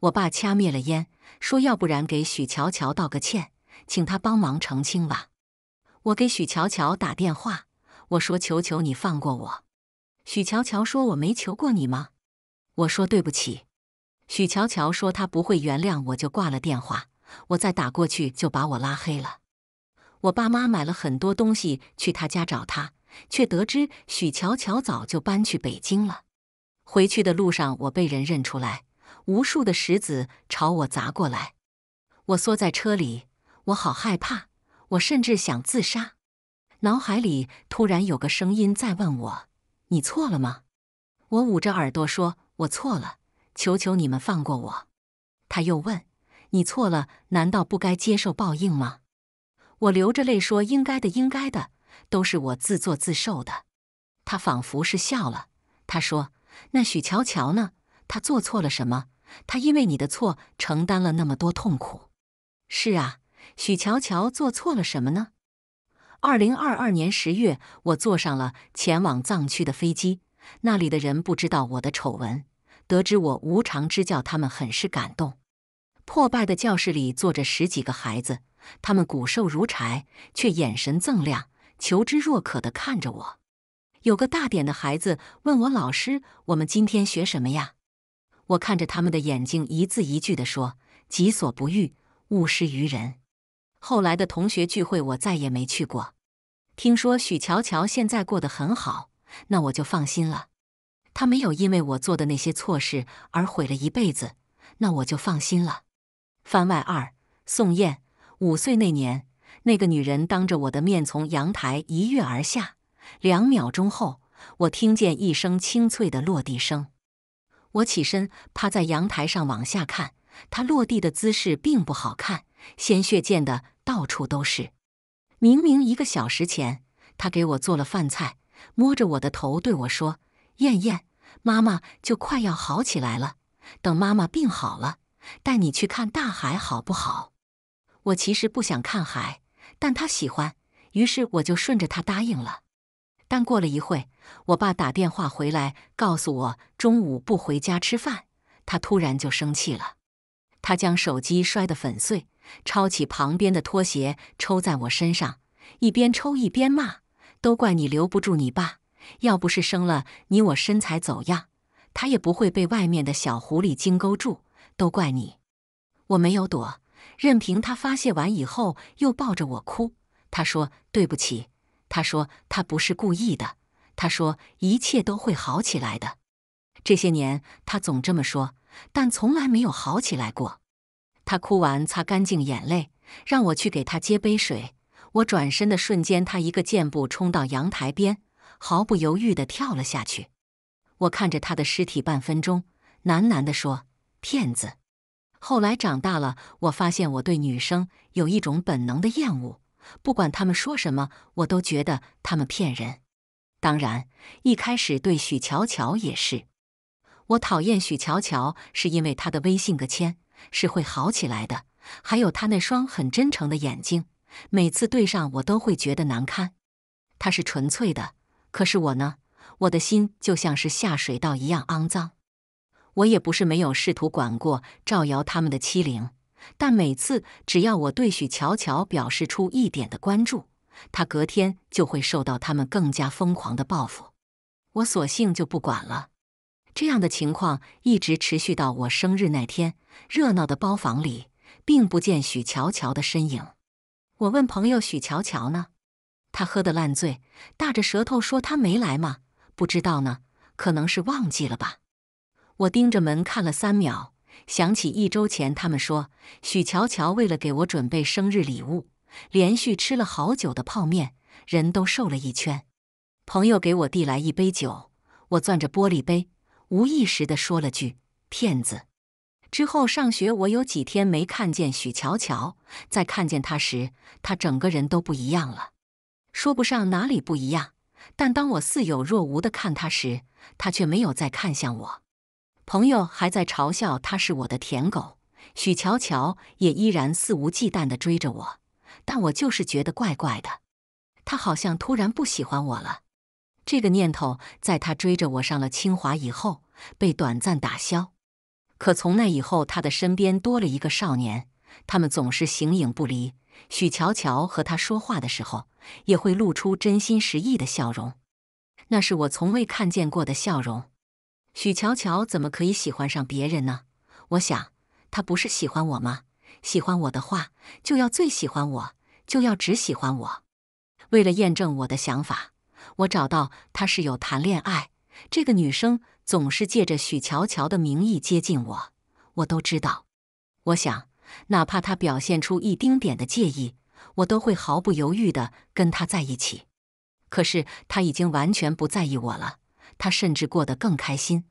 我爸掐灭了烟，说要不然给许乔乔道个歉。请他帮忙澄清吧。我给许乔乔打电话，我说：“求求你放过我。”许乔乔说：“我没求过你吗？”我说：“对不起。”许乔乔说：“他不会原谅我。”就挂了电话。我再打过去，就把我拉黑了。我爸妈买了很多东西去他家找他，却得知许乔乔早就搬去北京了。回去的路上，我被人认出来，无数的石子朝我砸过来，我缩在车里。我好害怕，我甚至想自杀。脑海里突然有个声音在问我：“你错了吗？”我捂着耳朵说：“我错了，求求你们放过我。”他又问：“你错了，难道不该接受报应吗？”我流着泪说：“应该的，应该的，都是我自作自受的。”他仿佛是笑了，他说：“那许乔乔呢？他做错了什么？他因为你的错承担了那么多痛苦？”是啊。许乔乔做错了什么呢？二零二二年十月，我坐上了前往藏区的飞机。那里的人不知道我的丑闻，得知我无偿支教，他们很是感动。破败的教室里坐着十几个孩子，他们骨瘦如柴，却眼神锃亮，求知若渴地看着我。有个大点的孩子问我：“老师，我们今天学什么呀？”我看着他们的眼睛，一字一句地说：“己所不欲，勿施于人。”后来的同学聚会，我再也没去过。听说许乔乔现在过得很好，那我就放心了。她没有因为我做的那些错事而毁了一辈子，那我就放心了。番外二：宋艳五岁那年，那个女人当着我的面从阳台一跃而下，两秒钟后，我听见一声清脆的落地声。我起身趴在阳台上往下看，她落地的姿势并不好看，鲜血溅得。到处都是。明明一个小时前，他给我做了饭菜，摸着我的头对我说：“燕燕，妈妈就快要好起来了。等妈妈病好了，带你去看大海，好不好？”我其实不想看海，但他喜欢，于是我就顺着他答应了。但过了一会，我爸打电话回来告诉我，中午不回家吃饭，他突然就生气了，他将手机摔得粉碎。抄起旁边的拖鞋抽在我身上，一边抽一边骂：“都怪你留不住你爸，要不是生了你，我身材走样，他也不会被外面的小狐狸精勾住。都怪你！”我没有躲，任凭他发泄完以后，又抱着我哭。他说：“对不起。”他说：“他不是故意的。”他说：“一切都会好起来的。”这些年，他总这么说，但从来没有好起来过。他哭完，擦干净眼泪，让我去给他接杯水。我转身的瞬间，他一个箭步冲到阳台边，毫不犹豫地跳了下去。我看着他的尸体半分钟，喃喃地说：“骗子。”后来长大了，我发现我对女生有一种本能的厌恶，不管她们说什么，我都觉得她们骗人。当然，一开始对许乔乔也是。我讨厌许乔乔，是因为她的微信个签。是会好起来的。还有他那双很真诚的眼睛，每次对上我都会觉得难堪。他是纯粹的，可是我呢？我的心就像是下水道一样肮脏。我也不是没有试图管过赵瑶他们的欺凌，但每次只要我对许乔乔表示出一点的关注，他隔天就会受到他们更加疯狂的报复。我索性就不管了。这样的情况一直持续到我生日那天，热闹的包房里并不见许乔乔的身影。我问朋友：“许乔乔呢？”他喝得烂醉，大着舌头说：“他没来吗？不知道呢，可能是忘记了吧。”我盯着门看了三秒，想起一周前他们说许乔乔为了给我准备生日礼物，连续吃了好久的泡面，人都瘦了一圈。朋友给我递来一杯酒，我攥着玻璃杯。无意识地说了句“骗子”。之后上学，我有几天没看见许乔乔。在看见他时，他整个人都不一样了，说不上哪里不一样，但当我似有若无地看他时，他却没有再看向我。朋友还在嘲笑他是我的舔狗，许乔乔也依然肆无忌惮地追着我，但我就是觉得怪怪的，他好像突然不喜欢我了。这个念头在他追着我上了清华以后。被短暂打消，可从那以后，他的身边多了一个少年。他们总是形影不离。许乔乔和他说话的时候，也会露出真心实意的笑容，那是我从未看见过的笑容。许乔乔怎么可以喜欢上别人呢？我想，他不是喜欢我吗？喜欢我的话，就要最喜欢我，就要只喜欢我。为了验证我的想法，我找到他室友谈恋爱，这个女生。总是借着许乔乔的名义接近我，我都知道。我想，哪怕他表现出一丁点的介意，我都会毫不犹豫的跟他在一起。可是他已经完全不在意我了，他甚至过得更开心。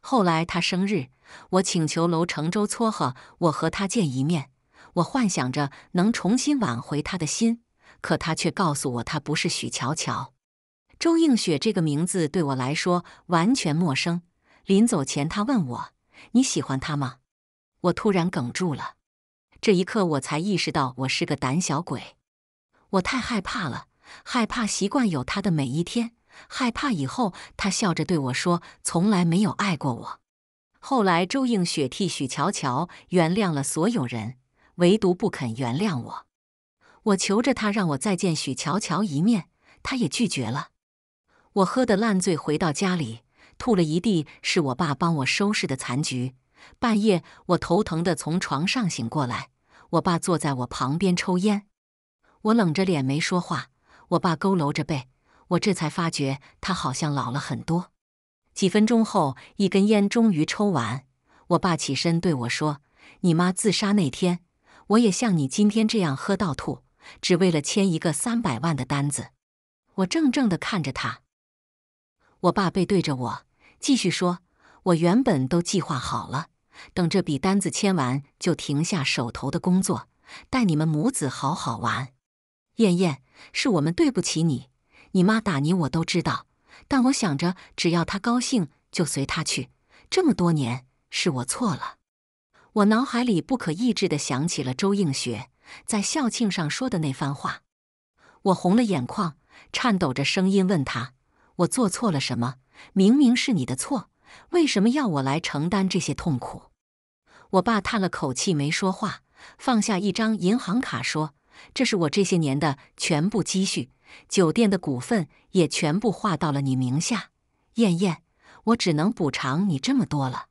后来他生日，我请求楼成周撮合我和他见一面，我幻想着能重新挽回他的心，可他却告诉我他不是许乔乔。周映雪这个名字对我来说完全陌生。临走前，他问我：“你喜欢他吗？”我突然哽住了。这一刻，我才意识到我是个胆小鬼。我太害怕了，害怕习惯有他的每一天，害怕以后他笑着对我说：“从来没有爱过我。”后来，周映雪替许乔乔原谅了所有人，唯独不肯原谅我。我求着他让我再见许乔乔一面，他也拒绝了。我喝得烂醉，回到家里，吐了一地，是我爸帮我收拾的残局。半夜，我头疼的从床上醒过来，我爸坐在我旁边抽烟，我冷着脸没说话。我爸佝偻着背，我这才发觉他好像老了很多。几分钟后，一根烟终于抽完，我爸起身对我说：“你妈自杀那天，我也像你今天这样喝到吐，只为了签一个三百万的单子。”我怔怔的看着他。我爸背对着我，继续说：“我原本都计划好了，等这笔单子签完就停下手头的工作，带你们母子好好玩。燕燕，是我们对不起你，你妈打你我都知道，但我想着只要她高兴就随她去。这么多年是我错了。”我脑海里不可抑制地想起了周映雪在校庆上说的那番话，我红了眼眶，颤抖着声音问他。我做错了什么？明明是你的错，为什么要我来承担这些痛苦？我爸叹了口气，没说话，放下一张银行卡，说：“这是我这些年的全部积蓄，酒店的股份也全部划到了你名下，燕燕，我只能补偿你这么多了。”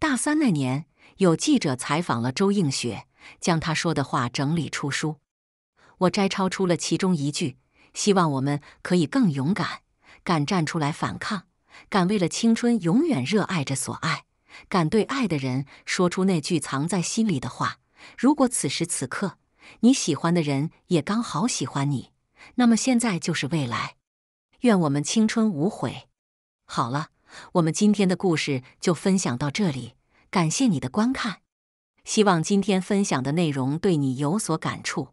大三那年，有记者采访了周映雪，将她说的话整理出书，我摘抄出了其中一句：“希望我们可以更勇敢。”敢站出来反抗，敢为了青春永远热爱着所爱，敢对爱的人说出那句藏在心里的话。如果此时此刻你喜欢的人也刚好喜欢你，那么现在就是未来。愿我们青春无悔。好了，我们今天的故事就分享到这里，感谢你的观看。希望今天分享的内容对你有所感触。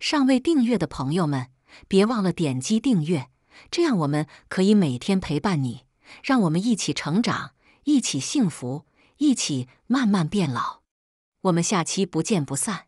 尚未订阅的朋友们，别忘了点击订阅。这样，我们可以每天陪伴你，让我们一起成长，一起幸福，一起慢慢变老。我们下期不见不散。